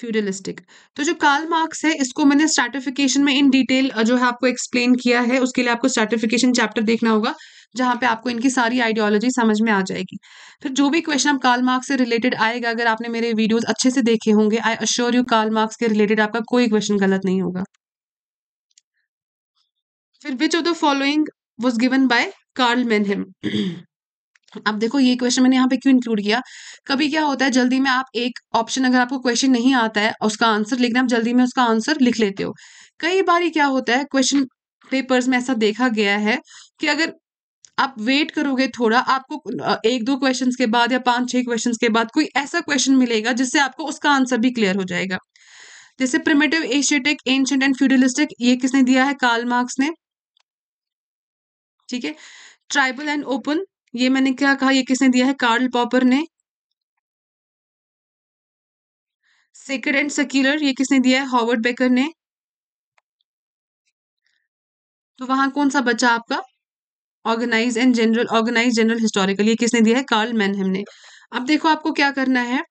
feudalistic तो जो कार्ल मार्क्स है इसको मैंने स्टार्टिफिकेशन में इन डिटेल जो है आपको एक्सप्लेन किया है उसके लिए आपको स्टार्टिफिकेशन चैप्टर देखना होगा जहाँ पे आपको इनकी सारी आइडियोलॉजी समझ में आ जाएगी फिर जो भी क्वेश्चन आप कार्ल मार्क्स से रिलेटेड आएगा अगर आपने मेरे वीडियोस अच्छे से देखे होंगे I assure you Karl Marx के रिलेटेड आपका कोई क्वेश्चन गलत नहीं होगा फिर which of the following was given by Karl Mannheim अब देखो ये क्वेश्चन मैंने यहाँ पे क्यों इंक्लूड किया कभी क्या होता है जल्दी में आप एक ऑप्शन अगर आपको क्वेश्चन नहीं आता है उसका आंसर लिखना आप जल्दी में उसका आंसर लिख लेते हो कई बार क्या होता है क्वेश्चन पेपर्स में ऐसा देखा गया है कि अगर आप वेट करोगे थोड़ा आपको एक दो क्वेश्चंस के बाद या पांच छह क्वेश्चंस के बाद कोई ऐसा क्वेश्चन मिलेगा जिससे आपको उसका आंसर भी क्लियर हो जाएगा जैसे primitive Asiatic ancient and feudalistic ये किसने दिया है कार्ल मार्क्स ने ठीक है ट्राइबल एंड ओपन ये मैंने क्या कहा ये किसने दिया है कार्ल पॉपर ने सेक्रेड एंड सेक्यूलर ये किसने दिया है हॉवर्ड बेकर ने तो वहां कौन सा बचा आपका organise and general organise general historical ये किसने दिया है कार्ल मैनहम ने अब देखो आपको क्या करना है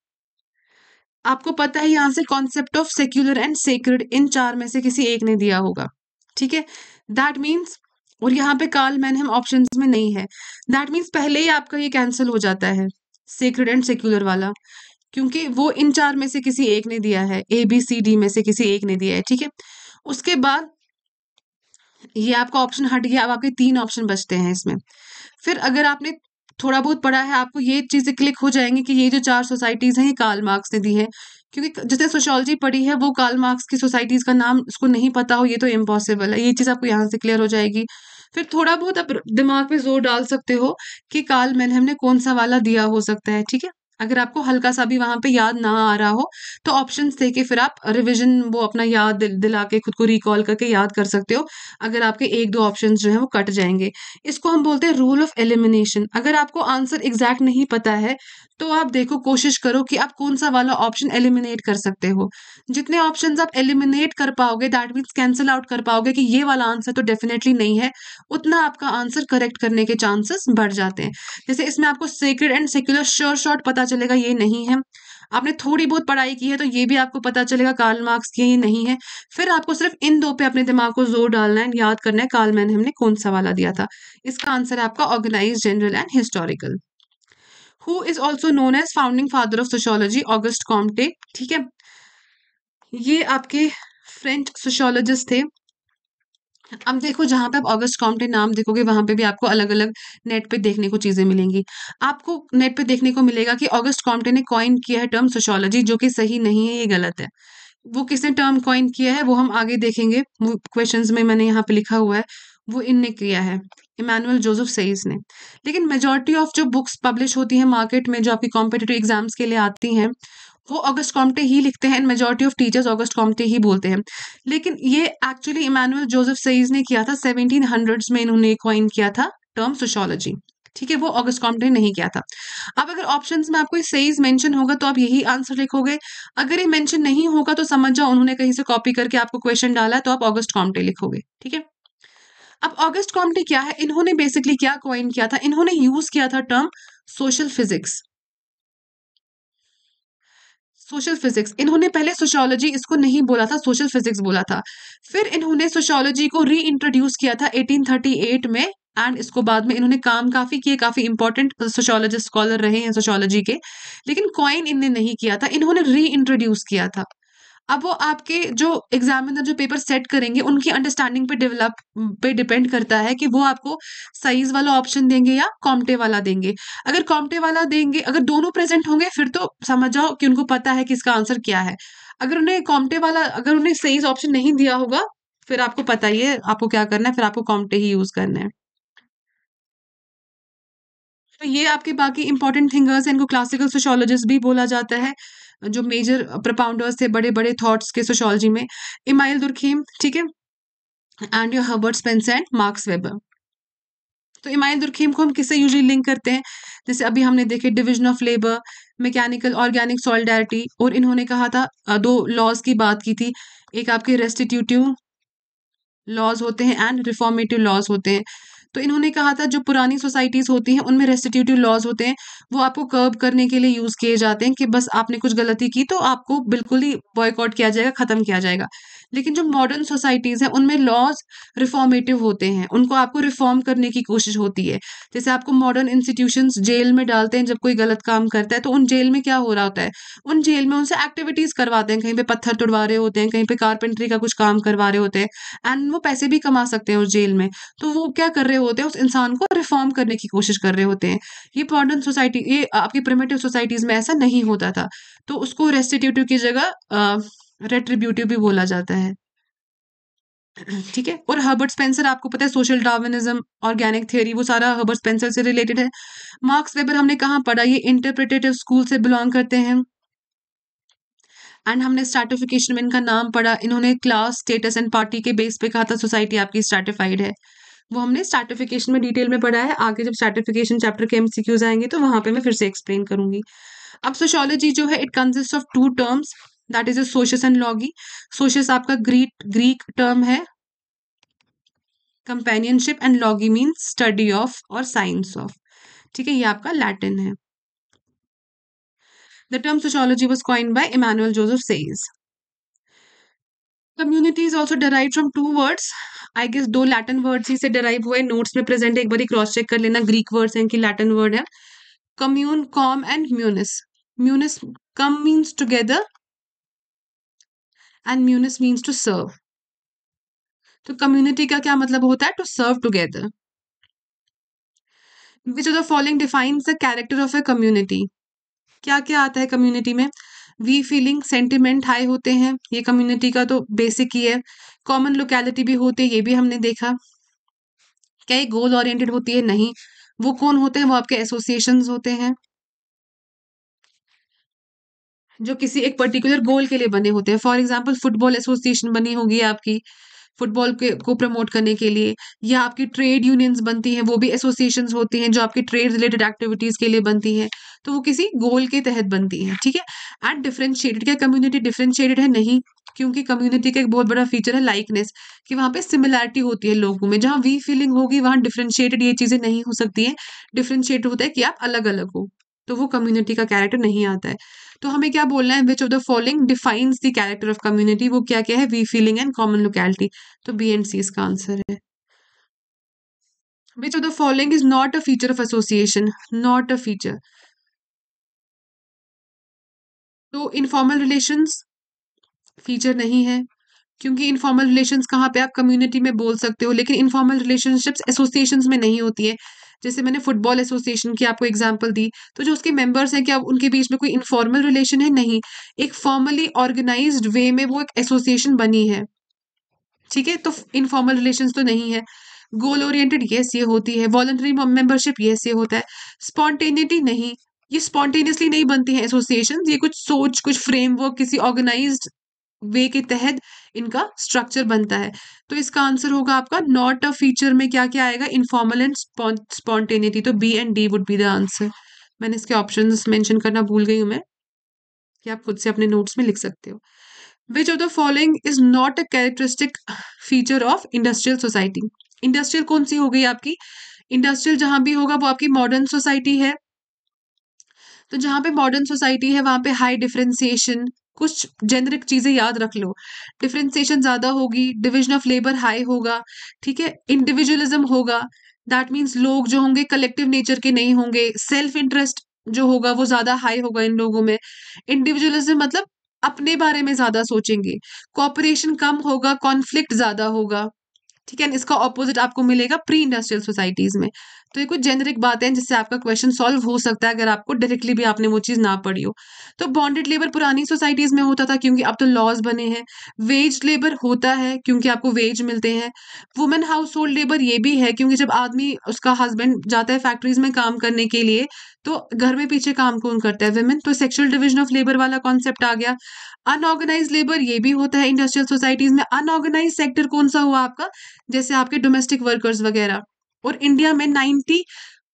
आपको पता है यहां से concept of secular and sacred इन चार में से किसी एक ने दिया होगा ठीक है दैट मीन्स और यहाँ पे मैन मैनहम ऑप्शन में नहीं है दैट मीन्स पहले ही आपका ये कैंसिल हो जाता है सेक्रेड एंड सेक्युलर वाला क्योंकि वो इन चार में से किसी एक ने दिया है ए बी सी डी में से किसी एक ने दिया है ठीक है उसके बाद ये आपका ऑप्शन हट गया अब आपके तीन ऑप्शन बचते हैं इसमें फिर अगर आपने थोड़ा बहुत पढ़ा है आपको ये चीजें क्लिक हो जाएंगी कि ये जो चार सोसाइटीज हैं ये कार्ल मार्क्स ने दी है क्योंकि जिसने सोशोलॉजी पढ़ी है वो काल मार्क्स की सोसाइटीज़ का नाम उसको नहीं पता हो ये तो इम्पॉसिबल है ये चीज़ आपको यहाँ से क्लियर हो जाएगी फिर थोड़ा बहुत आप दिमाग पे जोर डाल सकते हो कि काल मैन ने कौन सा वाला दिया हो सकता है ठीक है अगर आपको हल्का सा भी वहां पे याद ना आ रहा हो तो ऑप्शंस दे के फिर आप रिवीजन वो अपना याद दिल, दिला के खुद को रिकॉल करके याद कर सकते हो अगर आपके एक दो ऑप्शन जो है वो कट जाएंगे इसको हम बोलते हैं रूल ऑफ एलिमिनेशन अगर आपको आंसर एग्जैक्ट नहीं पता है तो आप देखो कोशिश करो कि आप कौन सा वाला ऑप्शन एलिमिनेट कर सकते हो जितने ऑप्शन आप एलिमिनेट कर पाओगे दैट मीन्स कैंसिल आउट कर पाओगे कि ये वाला आंसर तो डेफिनेटली नहीं है उतना आपका आंसर करेक्ट करने के चांसेस बढ़ जाते हैं जैसे इसमें आपको secret and secular sure short पता पता चलेगा ये नहीं है आपने थोड़ी बहुत पढ़ाई की है तो ये भी आपको पता चलेगा कार्ल मार्क्स की ये नहीं है फिर आपको सिर्फ इन दो पे अपने दिमाग को जोर डालना है याद करना है कार्ल मैन हमने कौन सा वाला दिया था इसका आंसर है आपका organise general and historical who is also known as founding father of sociology August Comte ठीक है ये आपके फ्रेंच सोशोलॉजिस्ट थे अब देखो जहाँ पे आप ऑगस्ट कॉम्टे नाम देखोगे वहां पे भी आपको अलग अलग नेट पे देखने को चीज़ें मिलेंगी आपको नेट पे देखने को मिलेगा कि ऑगस्ट कॉम्टे ने कॉइन किया है टर्म सोशोलॉजी जो कि सही नहीं है ये गलत है वो किसने टर्म कॉइन किया है वो हम आगे देखेंगे क्वेश्चन में मैंने यहाँ पे लिखा हुआ है वो इनने किया है इमानुअल जोसेफ सईस ने लेकिन मेजॉरिटी ऑफ जो बुक्स पब्लिश होती है मार्केट में जो आपकी कॉम्पिटेटिव एग्जाम्स के लिए आती हैं वो ऑगस्ट कॉम्टे ही लिखते हैं majority of teachers August Comte ही बोलते हैं लेकिन ये एक्चुअली इमानुअल जोसेफ सईज ने किया था सेवनटीन हंड्रेड्स में इन्होंने क्वाइन किया था टर्म सोशोलॉजी ठीक है वो ऑगस्ट कॉम्ट ने नहीं किया था अब अगर ऑप्शन में आपको सईज मेंशन होगा तो आप यही आंसर लिखोगे अगर ये मेंशन नहीं होगा तो समझ जाओ उन्होंने कहीं से कॉपी करके आपको क्वेश्चन डाला तो आप ऑगस्ट कॉम्टे लिखोगे ठीक है अब ऑगस्ट कॉम्टे क्या है इन्होंने बेसिकली क्या क्वाइन किया था इन्होंने यूज किया था term social physics social physics इन्होंने पहले सोशोलॉजी इसको नहीं बोला था सोशल फिजिक्स बोला था फिर इन्होंने सोशोलॉजी को री इंट्रोड्यूस किया था 1838 में एंड इसको बाद में इन्होंने काम काफ़ी किए काफ़ी इंपॉर्टेंट सोशोलॉजिस्ट स्कॉलर रहे हैं सोशोलॉजी के लेकिन कॉइन इनने नहीं किया था इन्होंने री इंट्रोड्यूस किया था अब वो आपके जो एग्जामिनर जो पेपर सेट करेंगे उनकी अंडरस्टैंडिंग पे डेवलप पे डिपेंड करता है कि वो आपको साइज वाला ऑप्शन देंगे या कॉम्टे वाला देंगे अगर कॉम्टे वाला देंगे अगर दोनों प्रेजेंट होंगे फिर तो समझ जाओ कि उनको पता है कि इसका आंसर क्या है अगर उन्हें कॉम्टे वाला अगर उन्हें साइज ऑप्शन नहीं दिया होगा फिर आपको पता ही है आपको क्या करना है फिर आपको कॉम्टे ही यूज करना है तो ये आपके बाकी इंपॉर्टेंट थिंगर्स हैं इनको क्लासिकल सोशोलॉजिस्ट भी बोला जाता है जो मेजर प्रपाउंडर्स थे बड़े बड़े थॉट्स के सोशोलॉजी में इमाइल दुर्खीम ठीक है and your Herbert Spencer and Max Weber तो इमाइल दुर्खीम को हम किससे यूजली लिंक करते हैं जैसे अभी हमने देखे division of labour mechanical organic solidarity और इन्होंने कहा था दो लॉज की बात की थी एक आपके रेस्टिट्यूटिव लॉज होते हैं एंड रिफॉर्मेटिव लॉज होते हैं तो इन्होंने कहा था जो पुरानी सोसाइटीज़ होती हैं उनमें रेस्टिट्यूटिव लॉज होते हैं वो आपको कर्ब करने के लिए यूज़ किए जाते हैं कि बस आपने कुछ गलती की तो आपको बिल्कुल ही बॉयकॉट किया जाएगा ख़त्म किया जाएगा लेकिन जो मॉडर्न सोसाइटीज़ हैं उनमें लॉज रिफॉर्मेटिव होते हैं उनको आपको रिफॉर्म करने की कोशिश होती है जैसे आपको मॉडर्न इंस्टीट्यूशंस जेल में डालते हैं जब कोई गलत काम करता है तो उन जेल में क्या हो रहा होता है उन जेल में उनसे एक्टिविटीज़ करवाते हैं कहीं पे पत्थर तुड़वा रहे होते हैं कहीं पे कारपेंट्री का कुछ काम करवा रहे होते हैं एंड वो पैसे भी कमा सकते हैं उस जेल में तो वो क्या कर रहे होते हैं उस इंसान को रिफॉर्म करने की कोशिश कर रहे होते हैं ये मॉडर्न सोसाइटी ये आपकी प्रिमेटिव सोसाइटीज़ में ऐसा नहीं होता था तो उसको रेस्टिट्यूटिव की जगह रेट्रीब्यूटिव भी बोला जाता है ठीक है और हर्बर्ट स्पेंसर आपको पता है सोशल डार्विनिज्म ऑर्गेनिक थ्योरी वो सारा हर्बर्ट स्पेंसर से रिलेटेड है मार्क्स वेबर हमने कहाँ पढ़ा ये इंटरप्रिटेटिव स्कूल से बिलोंग करते हैं एंड हमने स्टार्टिफिकेशन में इनका नाम पढ़ा इन्होंने क्लास स्टेटस एंड पार्टी के बेस पे कहा था सोसाइटी आपकी स्टार्टिफाइड है वो हमने स्टार्टिफिकेशन में डिटेल में पढ़ा है आगे जब स्टार्टिफिकेशन चैप्टर के एमसीक्यूज आएंगे तो वहां पे मैं फिर से एक्सप्लेन करूंगी अब सोशोलॉजी जो है it consist of two terms that is socius and logy socius आपका ग्रीट ग्रीक टर्म है companionship and logy means study of और साइंस ऑफ ठीक है ये आपका लैटिन है the term sociology was coined by Emmanuel Joseph Sieyes community is also derive from two words I guess दो Latin words ही से डराइव हुए नोट्स में प्रेजेंट एक बार क्रॉस चेक कर लेना ग्रीक वर्ड्स हैं कि लैटिन वर्ड है commune com and munis munis com means together and munis means to serve तो कम्युनिटी का क्या मतलब होता है to serve together which of the following define the character of a community क्या क्या आता है कम्युनिटी में वी फीलिंग सेंटिमेंट हाई होते हैं ये कम्युनिटी का तो बेसिक ही है कॉमन लोकेलिटी भी होती है ये भी हमने देखा क्या ये गोल ओरिएंटेड होती है नहीं वो कौन होते हैं वो आपके एसोसिएशन होते हैं जो किसी एक पर्टिकुलर गोल के लिए बने होते हैं फॉर एग्जाम्पल फुटबॉल एसोसिएशन बनी होगी आपकी फुटबॉल के को प्रमोट करने के लिए या आपकी ट्रेड यूनियंस बनती हैं वो भी एसोसिएशंस होती हैं जो आपकी ट्रेड रिलेटेड एक्टिविटीज़ के लिए बनती हैं तो वो किसी गोल के तहत बनती हैं ठीक है एट डिफ्रेंशिएटेड क्या कम्युनिटी डिफ्रेंशिएटेड है नहीं क्योंकि कम्युनिटी का एक बहुत बड़ा फीचर है लाइकनेस कि वहाँ पे सिमिलैरिटी होती है लोगों में जहाँ वी फीलिंग होगी वहाँ डिफ्रेंशिएटेड ये चीज़ें नहीं हो सकती हैं डिफ्रेंशिएट होता है कि आप अलग अलग हो तो वो कम्युनिटी का कैरेक्टर नहीं आता है तो हमें क्या बोलना है which of the following defines the character of community वो क्या क्या है we feeling and common locality तो बी एंड सी इसका आंसर है which of the following is not a feature of association not a feature तो informal relation feature नहीं है क्योंकि इनफॉर्मल रिलेशंस कहाँ पे आप कम्युनिटी में बोल सकते हो लेकिन इनफॉर्मल रिलेशनशिप्स एसोसिएशंस में नहीं होती है जैसे मैंने फुटबॉल एसोसिएशन की आपको एग्जाम्पल दी तो जो उसके मेंबर्स हैं क्या उनके बीच में कोई इनफॉर्मल रिलेशन है नहीं एक फॉर्मली ऑर्गेनाइज वे में वो एक एसोसिएशन बनी है ठीक है तो इनफॉर्मल रिलेशन तो नहीं है गोल ओरिएंटेड येस ये होती है वॉलंटरी मेंबरशिप येस ये होता है स्पॉन्टेनिटी नहीं ये स्पॉन्टेनियसली नहीं बनती है एसोसिएशन ये कुछ सोच कुछ फ्रेमवर्क किसी ऑर्गेनाइज वे के तहत इनका स्ट्रक्चर बनता है तो इसका आंसर होगा आपका नॉट अ फीचर में क्या क्या आएगा इनफॉर्मल एंड स्पॉन्टेनिटी तो B and D would be the answer मैंने इसके ऑप्शन मैंशन करना भूल गई हूँ मैं कि आप खुद से अपने नोट्स में लिख सकते हो which of the following is not a characteristic feature of industrial society industrial कौन सी हो गई आपकी इंडस्ट्रियल जहां भी होगा वो आपकी मॉडर्न सोसाइटी है तो जहाँ पे मॉडर्न सोसाइटी है वहां पे हाई डिफ्रेंसिएशन कुछ जेनरिक चीज़ें याद रख लो डिफ्रेंसिएशन ज़्यादा होगी डिविजन ऑफ लेबर हाई होगा ठीक है इंडिविजुअलिज्म होगा दैट मीन्स लोग जो होंगे कलेक्टिव नेचर के नहीं होंगे सेल्फ इंटरेस्ट जो होगा वो ज़्यादा हाई होगा इन लोगों में इंडिविजुअलिज्म मतलब अपने बारे में ज़्यादा सोचेंगे कॉपरेशन कम होगा कॉन्फ्लिक्ट ज़्यादा होगा ठीक है इसका ऑपोजिट आपको मिलेगा प्री इंडस्ट्रियल सोसाइटीज़ में तो ये कुछ जेनरिक बातें हैं जिससे आपका क्वेश्चन सॉल्व हो सकता है अगर आपको डायरेक्टली भी आपने वो चीज़ ना पढ़ी हो तो बॉन्डेड लेबर पुरानी सोसाइटीज़ में होता था क्योंकि अब तो लॉज बने हैं वेज लेबर होता है क्योंकि आपको वेज मिलते हैं वुमेन हाउस होल्ड लेबर ये भी है क्योंकि जब आदमी उसका हस्बैंड जाता है फैक्ट्रीज में काम करने के लिए तो घर में पीछे काम कौन करता है वेमेन तो सेक्शुअल डिविजन ऑफ लेबर वाला कॉन्सेप्ट आ गया अनऑर्गेनाइज लेबर ये भी होता है इंडस्ट्रियल सोसाइटीज में अनऑर्गेनाइज सेक्टर कौन सा हुआ आपका जैसे आपके डोमेस्टिक वर्कर्स वगैरह और इंडिया में ninety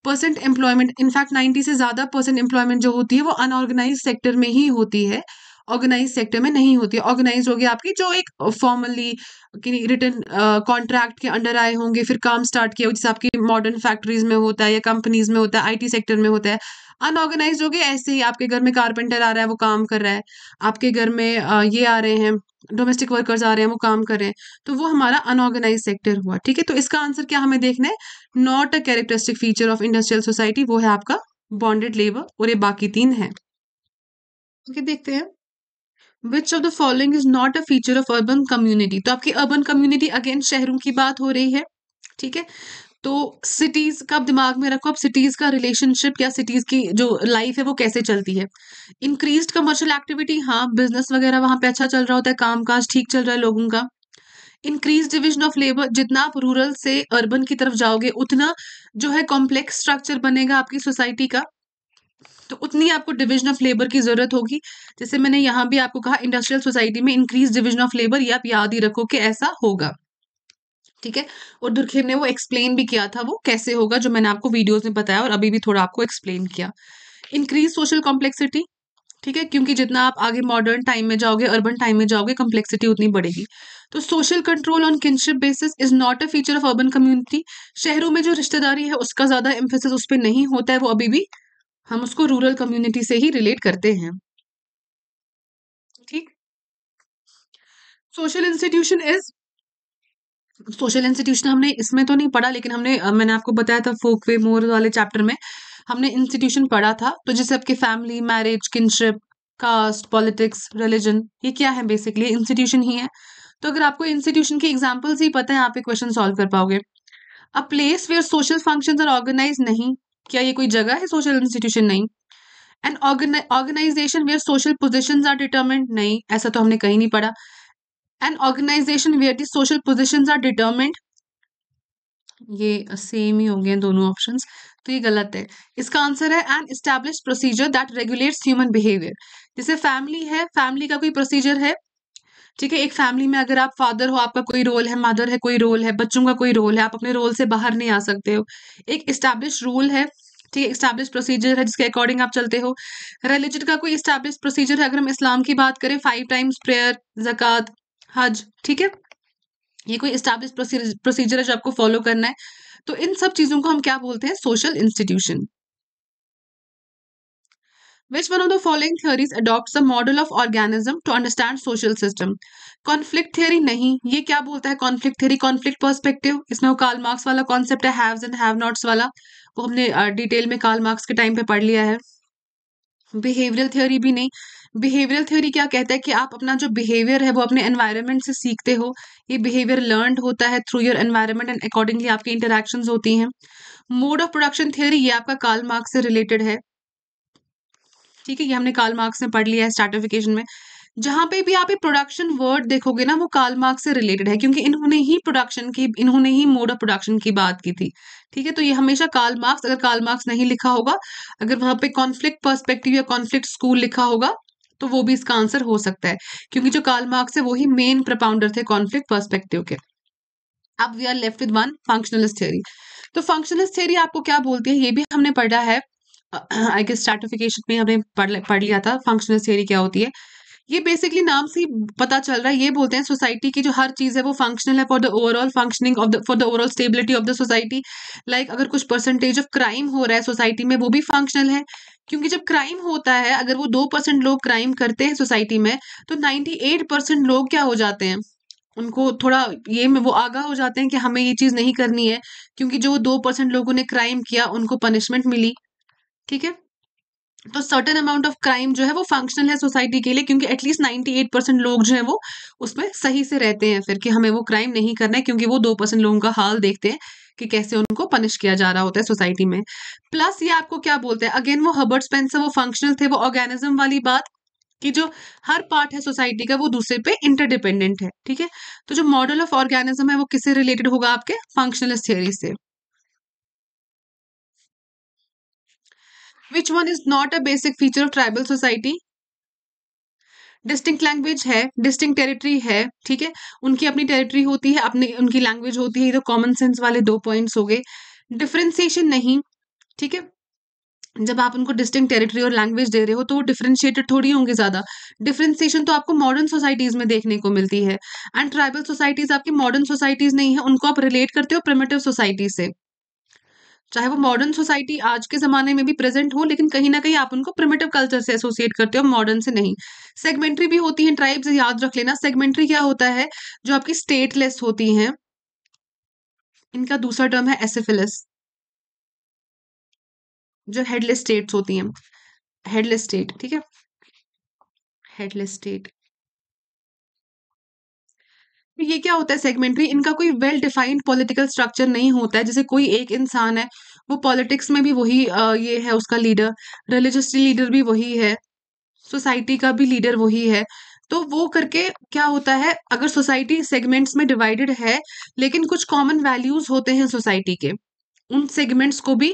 percent employment in fact ninety से ज़्यादा परसेंट एम्प्लॉयमेंट जो होती है वो अनऑर्गेनाइज सेक्टर में ही होती है ऑर्गेनाइज सेक्टर में नहीं होती है ऑर्गेनाइज होगी आपकी जो एक फॉर्मली रिटर्न कॉन्ट्रैक्ट के अंडर आए होंगे फिर काम स्टार्ट किया जैसे आपकी मॉडर्न फैक्ट्रीज में होता है या कंपनीज में होता है आईटी सेक्टर में होता है अनऑर्गेनाइज हो गए ऐसे ही आपके घर में कारपेंटर आ रहा है वो काम कर रहा है आपके घर में ये आ रहे हैं डोमेस्टिक वर्कर्स आ रहे हैं वो काम कर रहे हैं तो वो हमारा अनऑर्गेनाइज सेक्टर हुआ ठीक है तो इसका आंसर क्या हमें देखना है not a characteristic feature of industrial society वो है आपका बॉन्डेड लेबर और ये बाकी तीन है ठीक है देखते हैं which of the following is not a feature of urban community तो आपकी अर्बन कम्युनिटी अगेन शहरों की बात हो रही है ठीक है तो सिटीज का आप दिमाग में रखो अब सिटीज का रिलेशनशिप या सिटीज की जो लाइफ है वो कैसे चलती है इंक्रीज कमर्शियल एक्टिविटी हाँ बिजनेस वगैरह वहाँ पे अच्छा चल रहा होता है काम काज ठीक चल रहा है लोगों का इंक्रीज डिविजन ऑफ लेबर जितना आप रूरल से अर्बन की तरफ जाओगे उतना जो है कॉम्प्लेक्स स्ट्रक्चर बनेगा आपकी सोसाइटी का तो उतनी आपको डिवीजन ऑफ लेबर की ज़रूरत होगी जैसे मैंने यहाँ भी आपको कहा इंडस्ट्रियल सोसाइटी में इंक्रीज डिवीजन ऑफ लेबर ये आप याद ही रखो कि ऐसा होगा ठीक है और दुर्खेब ने वो एक्सप्लेन भी किया था वो कैसे होगा जो मैंने आपको वीडियोज में बताया और अभी भी थोड़ा आपको एक्सप्लेन किया इंक्रीज सोशल कॉम्प्लेक्सिटी ठीक है क्योंकि जितना आप आगे मॉडर्न टाइम में जाओगे अर्बन टाइम में जाओगे कम्प्लेक्सिटी उतनी बढ़ेगी तो social control on kinship basis is not a feature of urban community शहरों में जो रिश्तेदारी है उसका ज़्यादा एम्फेसिस उस पर नहीं होता है वो अभी भी हम उसको रूरल कम्युनिटी से ही रिलेट करते हैं ठीक social institution is social institution हमने इसमें तो नहीं पढ़ा लेकिन हमने मैंने आपको बताया था फोक वे मोर वाले चैप्टर में हमने इंस्टीट्यूशन पढ़ा था तो जैसे आपके family marriage kinship caste politics religion ये क्या है बेसिकली इंस्टीट्यूशन ही है तो अगर आपको इंस्टीट्यूशन के एग्जाम्पल्स ही पता है आप एक क्वेश्चन सॉल्व कर पाओगे a place where social function are organise नहीं क्या ये कोई जगह है सोशल इंस्टीट्यूशन नहीं and organisation where social position are determined नहीं ऐसा तो हमने कहीं नहीं पढ़ा an organisation where the social position are determined ये सेम ही हो गए दोनों ऑप्शन तो ये गलत है इसका आंसर है an establish procedure that regulate human behaviour जैसे फैमिली है फैमिली का कोई प्रोसीजर है ठीक है एक फैमिली में अगर आप फादर हो आपका कोई रोल है मदर है कोई रोल है बच्चों का कोई रोल है आप अपने रोल से बाहर नहीं आ सकते हो एक स्टैब्लिश रूल है ठीक है स्टैब्लिश प्रोसीजर है जिसके अकॉर्डिंग आप चलते हो रिलीजन का कोई स्टैब्लिश प्रोसीजर है अगर हम इस्लाम की बात करें फाइव टाइम्स प्रेयर जक़ात हज हाँ ठीक है ये कोई स्टैब्लिश प्रोसीजर है जो आपको फॉलो करना है तो इन सब चीजों को हम क्या बोलते हैं social institution which one of the following theories adopt a model of organism to understand social conflict theory नहीं ये क्या बोलता है कॉन्फ्लिक्ट थियरी कॉन्फ्लिक्ट पर्सपेक्टिव इसमें कार्ल मार्क्स वाला कॉन्सेप्ट है हैव्स एंड हैव नॉट्स वाला वो हमने डिटेल में कार्ल मार्क्स के टाइम पे पढ़ लिया है बिहेवियरल थियोरी भी नहीं बिहेवियरल थ्योरी क्या कहता है कि आप अपना जो बिहेवियर है वो अपने एनवायरनमेंट से सीखते हो ये बिहेवियर लर्न होता है through your environment and accordingly आपकी इंटरेक्शन होती हैं मोड ऑफ प्रोडक्शन थ्योरी ये आपका काल मार्क्स से रिलेटेड है ठीक है ये हमने काल मार्क्स में पढ़ लिया है स्टार्टिफिकेशन में जहां पे भी आप ये प्रोडक्शन वर्ड देखोगे ना वो काल मार्क्स से रिलेटेड है क्योंकि इन्होंने ही प्रोडक्शन की इन्होंने ही मोड ऑफ प्रोडक्शन की बात की थी ठीक है तो ये हमेशा काल मार्क्स अगर काल मार्क्स नहीं लिखा होगा अगर वहां पे कॉन्फ्लिक्ट पर्सपेक्टिव या कॉन्फ्लिक्ट स्कूल लिखा होगा तो वो भी इसका आंसर हो सकता है क्योंकि जो कार्ल मार्क्स है ही मेन प्रपाउंडर थे कॉन्फ्लिक्ट पर्सपेक्टिव के अब we are left with one functionalist theory तो फंक्शनलिस्ट थ्योरी आपको क्या बोलती है ये भी हमने पढ़ा है आई गेस स्टार्टिफिकेशन में हमने पढ़ पढ़ लिया था फंक्शनलिस्ट थ्योरी क्या होती है ये बेसिकली नाम से ही पता चल रहा है ये बोलते हैं सोसाइटी की जो हर चीज़ है वो फंक्शनल है for the overall functioning of the for the overall stability of the society like अगर कुछ परसेंटेज ऑफ क्राइम हो रहा है सोसाइटी में वो भी फंक्शनल है क्योंकि जब क्राइम होता है अगर वो दो परसेंट लोग क्राइम करते हैं सोसाइटी में तो नाइन्टी एट परसेंट लोग क्या हो जाते हैं उनको थोड़ा ये में वो आगाह हो जाते हैं कि हमें ये चीज़ नहीं करनी है क्योंकि जो दो परसेंट लोगों ने क्राइम किया उनको पनिशमेंट मिली ठीक है तो सर्टन अमाउंट ऑफ क्राइम जो है वो फंक्शनल है सोसाइटी के लिए क्योंकि एटलीस्ट एट परसेंट लोग जो है वो उसमें सही से रहते हैं फिर कि हमें वो क्राइम नहीं करना है क्योंकि वो दो परसेंट लोगों का हाल देखते हैं कि कैसे उनको पनिश किया जा रहा होता है सोसाइटी में प्लस ये आपको क्या बोलते हैं अगेन वो हर्बर्ट स्पेंसर वो फंक्शनल थे वो ऑर्गेनिज्म वाली बात कि जो हर पार्ट है सोसाइटी का वो दूसरे पे इंटरडिपेंडेंट है ठीक है तो जो मॉडल ऑफ ऑर्गेनिज्म है वो किससे रिलेटेड होगा आपके फंक्शनलिस्ट थियरी से which one is not a basic feature of tribal society distinct language है डिस्टिंक्ट टेरिटरी है ठीक है उनकी अपनी टेरिटरी होती है अपनी उनकी लैंग्वेज होती है ये तो कॉमन सेंस वाले दो पॉइंट्स हो गए डिफ्रेंसिएशन नहीं ठीक है जब आप उनको डिस्टिंग टेरिटरी और लैंग्वेज दे रहे हो तो वो डिफ्रेंशिएटेड थोड़ी होंगे ज़्यादा डिफ्रेंसिएशन तो आपको मॉडर्न सोसाइटीज़ में देखने को मिलती है एंड ट्राइबल सोसाइटीज़ आपकी मॉडर्न सोसाइटीज़ नहीं है उनको आप रिलेट करते हो प्रमेटिव सोसाइटी से चाहे वो मॉडर्न सोसाइटी आज के ज़माने में भी प्रेजेंट हो लेकिन कहीं ना कहीं आप उनको प्रिमेटिव कल्चर से एसोसिएट करते हो मॉडर्न से नहीं सेगमेंट्री भी होती है ट्राइब्स याद रख लेना सेगमेंट्री क्या होता है जो आपकी स्टेटलेस होती हैं इनका दूसरा टर्म है एसेफिलस जो हेडलेस स्टेट्स होती हैं हेडलेस स्टेट ठीक है हेडलेस स्टेट ये क्या होता है सेगमेंट्री इनका कोई वेल डिफाइंड पॉलिटिकल स्ट्रक्चर नहीं होता है जैसे कोई एक इंसान है वो पॉलिटिक्स में भी वही ये है उसका लीडर रिलीजियसली लीडर भी वही है सोसाइटी का भी लीडर वही है तो वो करके क्या होता है अगर सोसाइटी सेगमेंट्स में डिवाइडेड है लेकिन कुछ कॉमन वैल्यूज होते हैं सोसाइटी के उन सेगमेंट्स को भी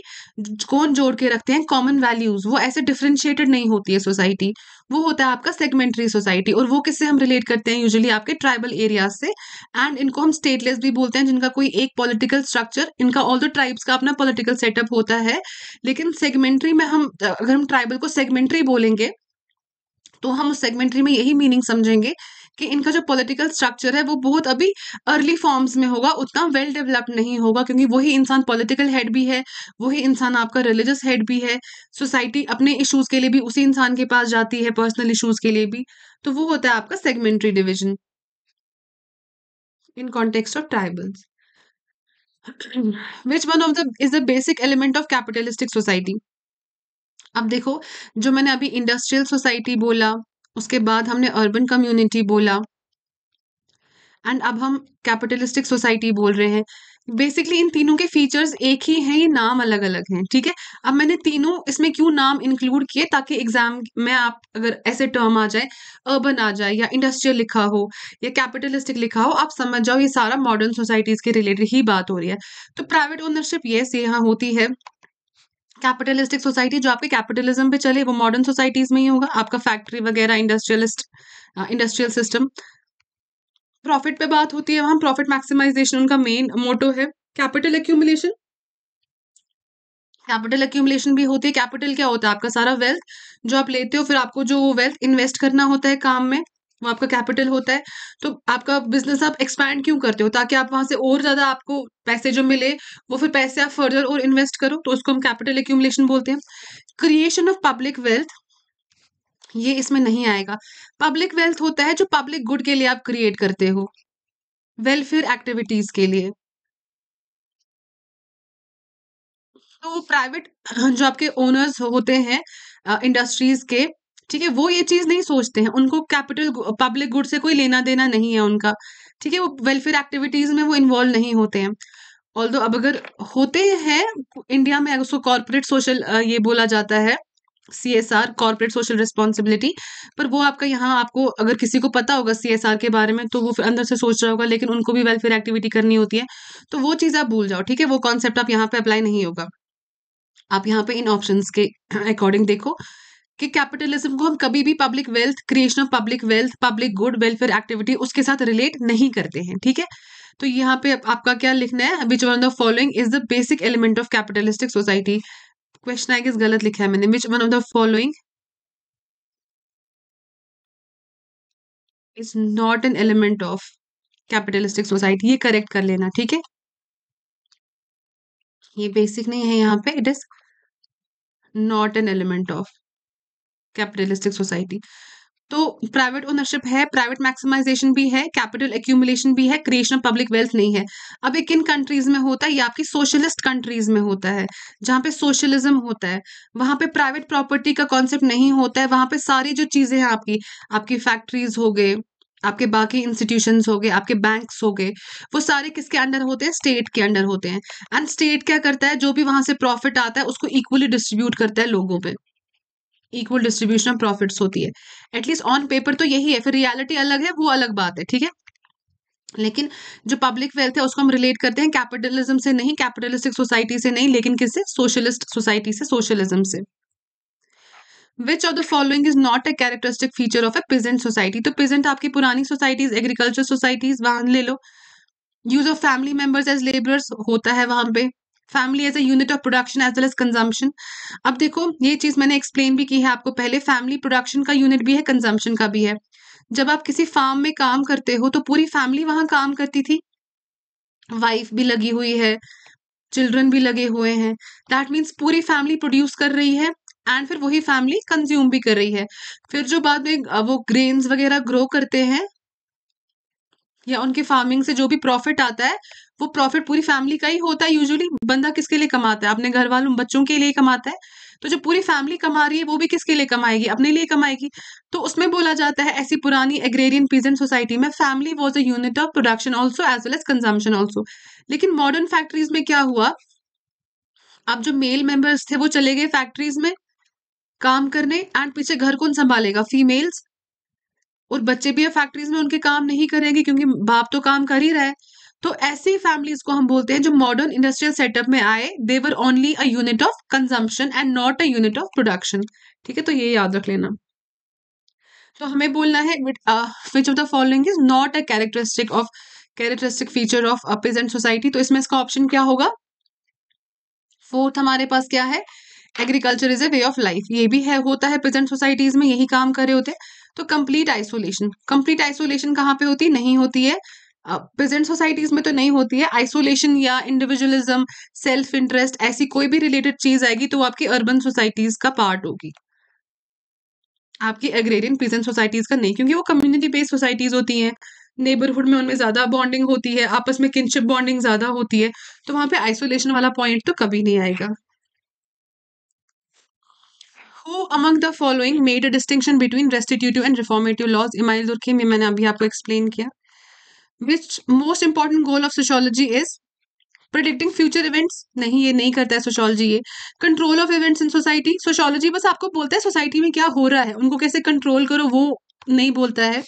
कौन जोड़ के रखते हैं कॉमन वैल्यूज वो ऐसे डिफ्रेंशिएटेड नहीं होती है सोसाइटी वो होता है आपका सेगमेंटरी सोसाइटी और वो किससे हम रिलेट करते हैं यूजुअली आपके ट्राइबल एरियाज से एंड इनको हम स्टेटलेस भी बोलते हैं जिनका कोई एक पॉलिटिकल स्ट्रक्चर इनका ऑल द ट्राइब्स का अपना पॉलिटिकल सेटअप होता है लेकिन सेगमेंट्री में हम अगर हम ट्राइबल को सेगमेंट्री बोलेंगे तो हम उस सेगमेंट्री में यही मीनिंग समझेंगे कि इनका जो पॉलिटिकल स्ट्रक्चर है वो बहुत अभी अर्ली फॉर्म्स में होगा उतना वेल डेवलप्ड नहीं होगा क्योंकि वही इंसान पॉलिटिकल हेड भी है वही इंसान आपका रिलीजियस हेड भी है सोसाइटी अपने इशूज़ के लिए भी उसी इंसान के पास जाती है पर्सनल इशूज़ के लिए भी तो वो होता है आपका segmentary division in context of tribals which one of the is the basic element of capitalistic society अब देखो जो मैंने अभी इंडस्ट्रियल सोसाइटी बोला उसके बाद हमने अर्बन कम्युनिटी बोला एंड अब हम कैपिटलिस्टिक सोसाइटी बोल रहे हैं बेसिकली इन तीनों के फीचर्स एक ही हैं ये नाम अलग अलग हैं ठीक है अब मैंने तीनों इसमें क्यों नाम इंक्लूड किए ताकि एग्जाम में आप अगर ऐसे टर्म आ जाए अर्बन आ जाए या इंडस्ट्रियल लिखा हो या कैपिटलिस्टिक लिखा हो आप समझ जाओ ये सारा मॉडर्न सोसाइटीज़ के रिलेटेड ही बात हो रही है तो प्राइवेट ओनरशिप येस यहाँ होती है कैपिटलिस्टिक सोसाइटी जो आपके कैपिटलिज्म पे चले वो मॉडर्न सोसाइटीज में ही होगा आपका फैक्ट्री वगैरह इंडस्ट्रियलिस्ट इंडस्ट्रियल सिस्टम प्रॉफिट पे बात होती है वहां प्रॉफिट मैक्सिमाइजेशन उनका मेन मोटो है कैपिटल एक्यूमुलेशन कैपिटल एक्यूमुलेशन भी होती है कैपिटल क्या होता है आपका सारा वेल्थ जो आप लेते हो फिर आपको जो वेल्थ इन्वेस्ट करना होता है काम में वो आपका कैपिटल होता है तो आपका बिजनेस आप एक्सपैंड क्यों करते हो ताकि आप वहां से और ज्यादा आपको पैसे जो मिले वो फिर पैसे आप फर्दर और इन्वेस्ट करो तो उसको हम कैपिटल एक्यूमुलेशन बोलते हैं क्रिएशन ऑफ पब्लिक वेल्थ ये इसमें नहीं आएगा पब्लिक वेल्थ होता है जो पब्लिक गुड के लिए आप क्रिएट करते हो वेलफेयर एक्टिविटीज के लिए तो प्राइवेट जो आपके ओनर्स होते हैं इंडस्ट्रीज के ठीक है वो ये चीज नहीं सोचते हैं उनको कैपिटल पब्लिक गुड से कोई लेना देना नहीं है उनका ठीक है वो वेलफेयर एक्टिविटीज में वो इन्वॉल्व नहीं होते हैं ऑल अब अगर होते हैं इंडिया में उसको कॉरपोरेट सोशल ये बोला जाता है C S R corporate social responsibility पर वो आपका यहाँ आपको अगर किसी को पता होगा सी एस आर के बारे में तो वो फिर अंदर से सोच रहा होगा लेकिन उनको भी वेलफेयर एक्टिविटी करनी होती है तो वो चीज़ आप भूल जाओ ठीक है वो कॉन्सेप्ट आप यहाँ पे अप्लाई नहीं होगा आप यहाँ पे इन ऑप्शंस के अकॉर्डिंग देखो कि कैपिटलिज्म को हम कभी भी public wealth creation of public wealth public good welfare activity उसके साथ रिलेट नहीं करते हैं ठीक है तो यहाँ पे आपका क्या लिखना है which one of the following is the basic element of capitalistic society question आई किस गलत लिखा है मैंने which one of the following is not an element of capitalistic society ये करेक्ट कर लेना ठीक है ये बेसिक नहीं है यहाँ पे it is not an element of capitalistic society तो प्राइवेट ओनरशिप है प्राइवेट मैक्सिमाइजेशन भी है कैपिटल एक्यूमुलेशन भी है क्रिएशन ऑफ पब्लिक वेल्थ नहीं है अब एक किन कंट्रीज में होता है ये आपकी सोशलिस्ट कंट्रीज में होता है जहाँ पे सोशलिज्म होता है वहां पे प्राइवेट प्रॉपर्टी का कॉन्सेप्ट नहीं होता है वहां पे सारी जो चीज़ें हैं आपकी आपकी फैक्ट्रीज हो गए आपके बाकी इंस्टीट्यूशन हो गए आपके बैंक्स हो गए वो सारे किसके अंडर होते हैं स्टेट के अंडर होते हैं एंड स्टेट क्या करता है जो भी वहां से प्रॉफिट आता है उसको इक्वली डिस्ट्रीब्यूट करता है लोगों पर इक्वल डिस्ट्रीब्यूशन ऑफ प्रॉफिट होती है एटलीस्ट ऑन पेपर तो यही है फिर रियालिटी अलग है वो अलग बात है ठीक है लेकिन जो पब्लिक वेल्थ है उसको हम रिलेट करते हैं कैपिटलिज्म से नहीं कैपिटलिस्टिक सोसाइटी से नहीं लेकिन किससे सोशलिस्ट सोसाइटी से सोशलिज्म से which of the following is not a characteristic feature of a present society तो प्रेजेंट आपकी पुरानी सोसाइटीज एग्रीकल्चर सोसाइटीज वहां ले लो use of family members as labours होता है वहां पे family as a unit of production as well as consumption अब देखो ये चीज मैंने एक्सप्लेन भी की है आपको पहले फैमिली प्रोडक्शन का यूनिट भी है कंजम्पशन का भी है जब आप किसी फार्म में काम करते हो तो पूरी फैमिली वहां काम करती थी वाइफ भी लगी हुई है चिल्ड्रन भी लगे हुए हैं दैट मीन्स पूरी फैमिली प्रोड्यूस कर रही है एंड फिर वही फैमिली कंज्यूम भी कर रही है फिर जो बाद में वो ग्रेन्स वगैरह ग्रो करते हैं या उनके फार्मिंग से जो भी प्रॉफिट आता है वो प्रॉफिट पूरी फैमिली का ही होता है यूजुअली बंदा किसके लिए कमाता है अपने घर वालों बच्चों के लिए कमाता है तो जो पूरी फैमिली कमा रही है वो भी किसके लिए कमाएगी अपने लिए कमाएगी तो उसमें बोला जाता है ऐसी पुरानी एग्रेरियन पीजेंट सोसाइटी में family was a unit of production also as well as consumption also लेकिन मॉडर्न फैक्ट्रीज में क्या हुआ अब जो मेल मेंबर्स थे वो चले गए फैक्ट्रीज में काम करने एंड पीछे घर कौन संभालेगा फीमेल्स और बच्चे भी अब फैक्ट्रीज में उनके काम नहीं करेंगे क्योंकि बाप तो काम कर ही रहा है तो ऐसी फैमिलीज को हम बोलते हैं जो मॉडर्न इंडस्ट्रियल सेटअप में आए they are only a unit of consumption and not a unit of production ठीक है तो ये याद रख लेना तो हमें बोलना है which of the following is not a characteristic of characteristic feature of a present society तो इसमें इसका ऑप्शन क्या होगा फोर्थ हमारे पास क्या है agriculture is a way of life ये भी है होता है प्रेजेंट सोसाइटीज में यही काम करे होते हैं तो कंप्लीट आइसोलेशन कंप्लीट आइसोलेशन कहाँ पे होती नहीं होती है प्रेजेंट uh, सोसाइटीज में तो नहीं होती है आइसोलेशन या इंडिविजुअलिज्म सेल्फ इंटरेस्ट ऐसी कोई भी रिलेटेड चीज आएगी तो वो आपकी अर्बन सोसाइटीज का पार्ट होगी आपकी एग्रेरियन प्रेजेंट सोसाइटीज का नहीं क्योंकि वो कम्युनिटी बेस्ड सोसाइटीज होती हैं नेबरहुड में उनमें ज्यादा बॉन्डिंग होती है आपस में किनशिप बॉन्डिंग ज्यादा होती है तो वहां पे आइसोलेशन वाला पॉइंट तो कभी नहीं आएगा who among the following made a distinction between restitutive and reformative laws Emile में मैंने अभी आपको एक्सप्लेन किया which most important goal of sociology is predicting future events नहीं ये नहीं करता है सोशोलॉजी ये control of events in society sociology बस आपको बोलता है सोसाइटी में क्या हो रहा है उनको कैसे कंट्रोल करो वो नहीं बोलता है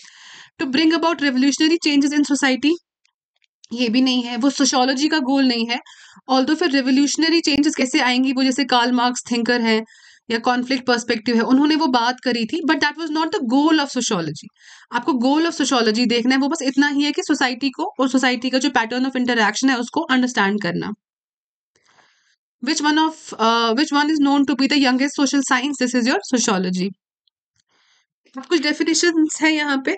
to bring about revolutionary changes in society ये भी नहीं है वो सोशोलॉजी का गोल नहीं है ऑल दो फिर रेवोल्यूशनरी चेंजेस कैसे आएंगी वो जैसे कार्ल मार्क्स थिंकर हैं या कॉन्फ्लिक्ट पर्सपेक्टिव है उन्होंने वो बात करी थी but that was not the goal of sociology आपको गोल ऑफ सोशोलॉजी देखना है वो बस इतना ही है कि सोसाइटी को और सोसाइटी का जो पैटर्न ऑफ इंटरेक्शन है उसको अंडरस्टैंड करना which one of which one is known to be the youngest social science this is your sociology अब कुछ डेफिनेशन है यहाँ पे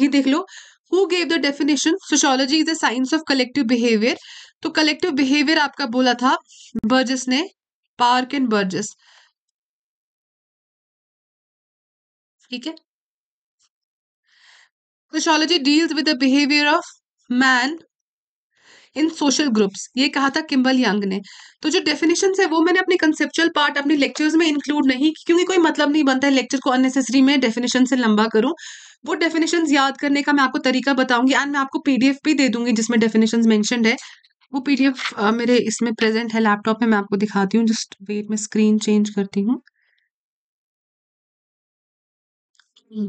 ये देख लो who gave the definition sociology is the science of collective behaviour तो कलेक्टिव बिहेवियर आपका बोला था बर्जस ने पार्क एंड बर्जस ठीक है sociology deals with the behaviour of man in social groups ये कहा था किम्बल यंग ने तो जो डेफिनेशन है वो मैंने अपने कंसेप्चुअल पार्ट अपने लेक्चर्स में इंक्लूड नहीं क्योंकि कोई मतलब नहीं बनता है लेक्चर को अननेसेसरी में डेफिनेशन से लंबा करूँ वो डेफिनेशन याद करने का मैं आपको तरीका बताऊंगी एंड मैं आपको पीडीएफ भी दे दूंगी जिसमें डेफिनेशन मैंशन है वो पीडीएफ मेरे इसमें प्रेजेंट है लैपटॉप में मैं आपको दिखाती हूँ जस्ट वेट में स्क्रीन चेंज करती हूँ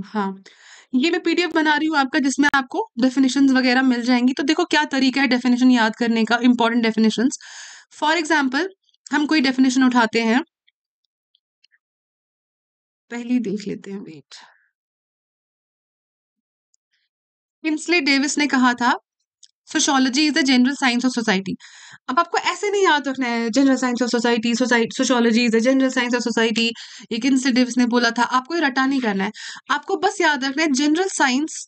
हाँ, ये मैं पीडीएफ बना रही हूँ आपका जिसमें आपको डेफिनेशन वगैरह मिल जाएंगी तो देखो क्या तरीका है डेफिनेशन याद करने का इम्पोर्टेंट डेफिनेशन फॉर एग्ज़ाम्पल हम कोई डेफिनेशन उठाते हैं पहली देख लेते हैं वेट। किंग्सले डेविस ने कहा था sociology is the general science of society अब आपको ऐसे नहीं याद रखना है general science of society sociology is the general science of society एक किन्सिटिव्स ने बोला था आपको ये रटा नहीं करना है आपको बस याद रखना है जनरल साइंस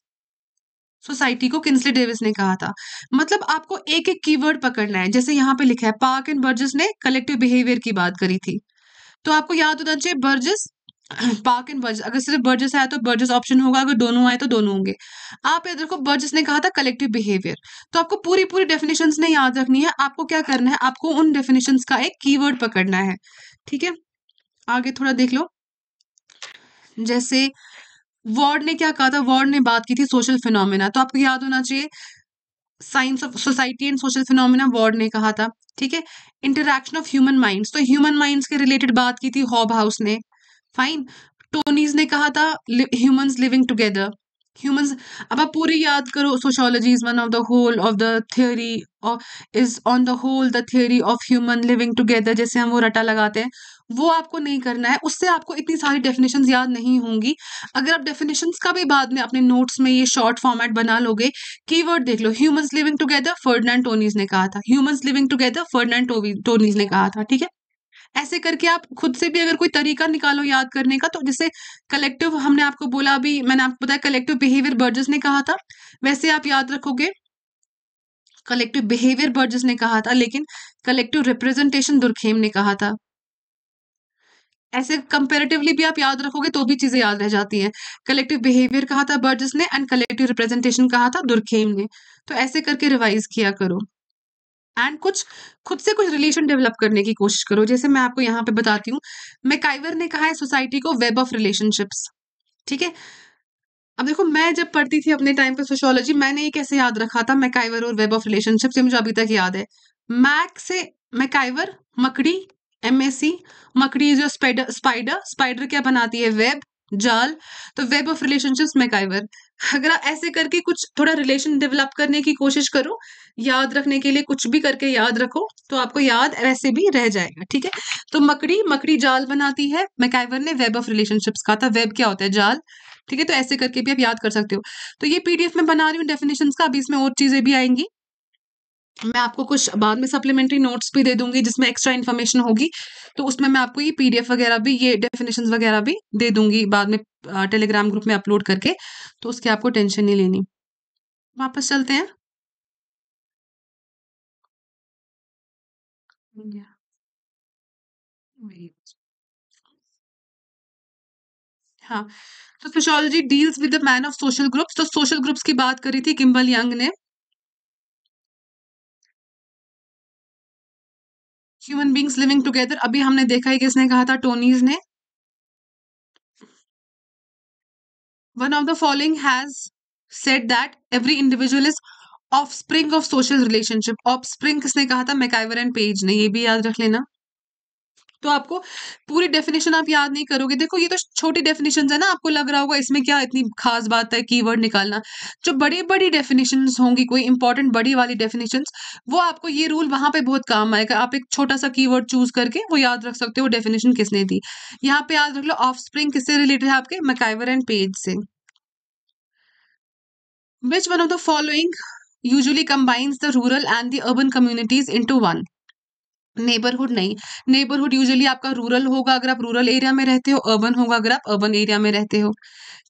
सोसाइटी को किन्सले डेविस ने कहा था मतलब आपको एक एक कीवर्ड पकड़ना है जैसे यहाँ पे लिखा है पार्क एंड बर्जस ने कलेक्टिव बिहेवियर की बात करी थी तो आपको याद होना चाहिए बर्जिस पार्क एंड बर्जेस अगर सिर्फ बर्जेस आया तो बर्जेस ऑप्शन होगा अगर दोनों आए तो दोनों होंगे आप इधर को बर्जेस ने कहा था कलेक्टिव बिहेवियर तो आपको पूरी पूरी डेफिनेशन ने याद रखनी है आपको क्या करना है आपको उन डेफिनेशन का एक कीवर्ड पकड़ना है ठीक है आगे थोड़ा देख लो जैसे वार्ड ने क्या कहा था वार्ड ने बात की थी सोशल फिनोमिना तो आपको याद होना चाहिए science of society and social phenomena Ward ने कहा था ठीक है इंटरेक्शन ऑफ ह्यूमन माइंड्स तो ह्यूमन माइंड्स के रिलेटेड बात की थी हॉब हाउस ने फाइन टोनीज ने कहा था ह्यूमंस लिविंग टुगेदर ह्यूमंस अब आप पूरी याद करो sociology is one of the whole of the theory is on the whole the theory of human living together जैसे हम वो रटा लगाते हैं वो आपको नहीं करना है उससे आपको इतनी सारी डेफिनेशंस याद नहीं होंगी अगर आप डेफिनेशंस का भी बाद में अपने नोट्स में ये शॉर्ट फॉर्मेट बना लोगे कीवर्ड देख लो humans living together Ferdinand Tonnies ने कहा था humans living together Ferdinand Tonnies ने कहा था ठीक है ऐसे करके आप खुद से भी अगर कोई तरीका निकालो याद करने का तो जैसे कलेक्टिव हमने आपको बोला अभी मैंने आपको बताया कलेक्टिव बिहेवियर बर्जेस ने कहा था वैसे आप याद रखोगे कलेक्टिव बिहेवियर बर्जेस ने कहा था लेकिन कलेक्टिव रिप्रेजेंटेशन दुर्खेम ने कहा था ऐसे कंपेरेटिवली भी आप याद रखोगे तो भी चीजें याद रह जाती हैं कलेक्टिव बिहेवियर कहा था बर्जस ने एंड कलेक्टिव रिप्रेजेंटेशन कहा था दुर्खेम ने तो ऐसे करके रिवाइज किया करो एंड कुछ खुद से कुछ रिलेशन डेवलप करने की कोशिश करो जैसे मैं आपको यहाँ पे बताती हूँ मैकाइवर ने कहा है सोसाइटी को वेब ऑफ रिलेशनशिप्स ठीक है अब देखो मैं जब पढ़ती थी अपने टाइम पे सोशोलॉजी मैंने ये कैसे याद रखा था मैकाइवर और वेब ऑफ रिलेशनशिप्स ये मुझे अभी तक याद है मैक से मैकाइवर मकड़ी एम एस सी मकड़ी इज स्पाइडर स्पाइडर स्पाइडर क्या बनाती है वेब जाल तो वेब ऑफ रिलेशनशिप्स मैकाइवर अगर आप ऐसे करके कुछ थोड़ा रिलेशन डेवलप करने की कोशिश करो याद रखने के लिए कुछ भी करके याद रखो तो आपको याद वैसे भी रह जाएगा ठीक है तो मकड़ी मकड़ी जाल बनाती है मैकाइवर ने वेब ऑफ रिलेशनशिप्स कहा था वेब क्या होता है जाल ठीक है तो ऐसे करके भी आप याद कर सकते हो तो ये पीडीएफ में बना रही हूँ डेफिनेशन का अभी इसमें और चीज़ें भी आएंगी मैं आपको कुछ बाद में सप्लीमेंट्री नोट्स भी दे दूंगी जिसमें एक्स्ट्रा इन्फॉर्मेशन होगी तो उसमें मैं आपको ये पीडीएफ वगैरह भी ये डेफिनेशंस वगैरह भी दे दूंगी बाद में टेलीग्राम ग्रुप में अपलोड करके तो उसकी आपको टेंशन नहीं लेनी वापस चलते हैं हाँ तो sociology deals with the man of social groups तो सोशल ग्रुप्स की बात करी थी किम्बल यंग ने ह्यूमन बींग्स लिविंग टुगेदर अभी हमने देखा है किसने कहा था टोनीज ने one of the following has set that every individual is offspring of social relationship offspring किसने कहा था मैकाइवर एंड पेज ने ये भी याद रख लेना तो आपको पूरी डेफिनेशन आप याद नहीं करोगे देखो ये तो छोटी डेफिनेशन है ना आपको लग रहा होगा इसमें क्या इतनी खास बात है की निकालना जो बड़ी बड़ी डेफिनेशन होंगी कोई इंपॉर्टेंट बड़ी वाली डेफिनेशन वो आपको ये रूल वहां पर बहुत काम आएगा आप एक छोटा सा की चूज करके वो याद रख सकते हो डेफिनेशन किसने दी यहाँ पे याद रख लो ऑफ किससे रिलेटेड है आपके मैकाइवर एंड पेज से which one of the following usually combines the rural and the urban communities into one neighbourhood नहीं नेबरहुड यूजुअली आपका रूरल होगा अगर आप रूरल एरिया में रहते हो अर्बन होगा अगर आप अर्बन एरिया में रहते हो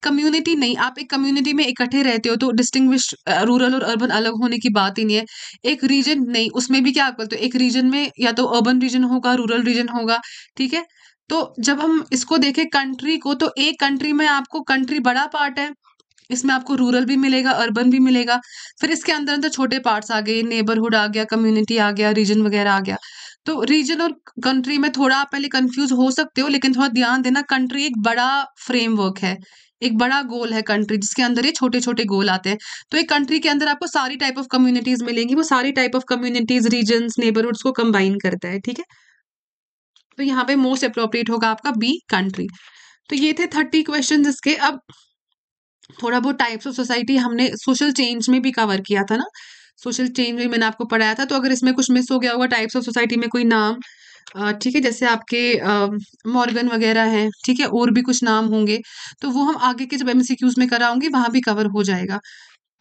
कम्युनिटी नहीं आप एक कम्युनिटी में इकट्ठे रहते हो तो डिस्टिंग्विश रूरल और अर्बन अलग होने की बात ही नहीं है एक रीजन नहीं उसमें भी क्या आप बोलते हो एक रीजन में या तो अर्बन रीजन होगा रूरल रीजन होगा ठीक है तो जब हम इसको देखें कंट्री को तो एक कंट्री में आपको कंट्री बड़ा पार्ट है इसमें आपको रूरल भी मिलेगा अर्बन भी मिलेगा फिर इसके अंदर अंदर छोटे पार्ट्स आ गए नेबरहुड आ गया कम्युनिटी आ गया रीजन वगैरह आ गया तो रीजन और कंट्री में थोड़ा आप पहले कंफ्यूज हो सकते हो लेकिन थोड़ा ध्यान देना कंट्री एक बड़ा फ्रेमवर्क है एक बड़ा गोल है कंट्री जिसके अंदर ये छोटे छोटे गोल आते हैं तो एक कंट्री के अंदर आपको सारी टाइप ऑफ कम्युनिटीज मिलेंगी वो सारी type of communities region neighbourhoods को कंबाइन करता है ठीक है तो यहाँ पे मोस्ट अप्रोप्रिएट होगा आपका बी कंट्री तो ये थे थर्टी क्वेश्चन इसके अब थोड़ा बहुत टाइप्स ऑफ सोसाइटी हमने सोशल चेंज में भी कवर किया था ना सोशल चेंज भी मैंने आपको पढ़ाया था तो अगर इसमें कुछ मिस हो गया होगा टाइप्स ऑफ सोसाइटी में कोई नाम ठीक है जैसे आपके मॉर्गन वगैरह हैं ठीक है और भी कुछ नाम होंगे तो वो हम आगे के जब एम में कराऊंगी वहाँ भी कवर हो जाएगा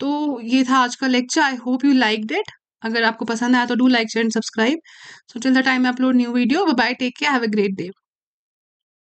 तो ये था आज का lecture I hope you like that अगर आपको पसंद आया तो do like share and subscribe so till the time upload new video bye take care have a great day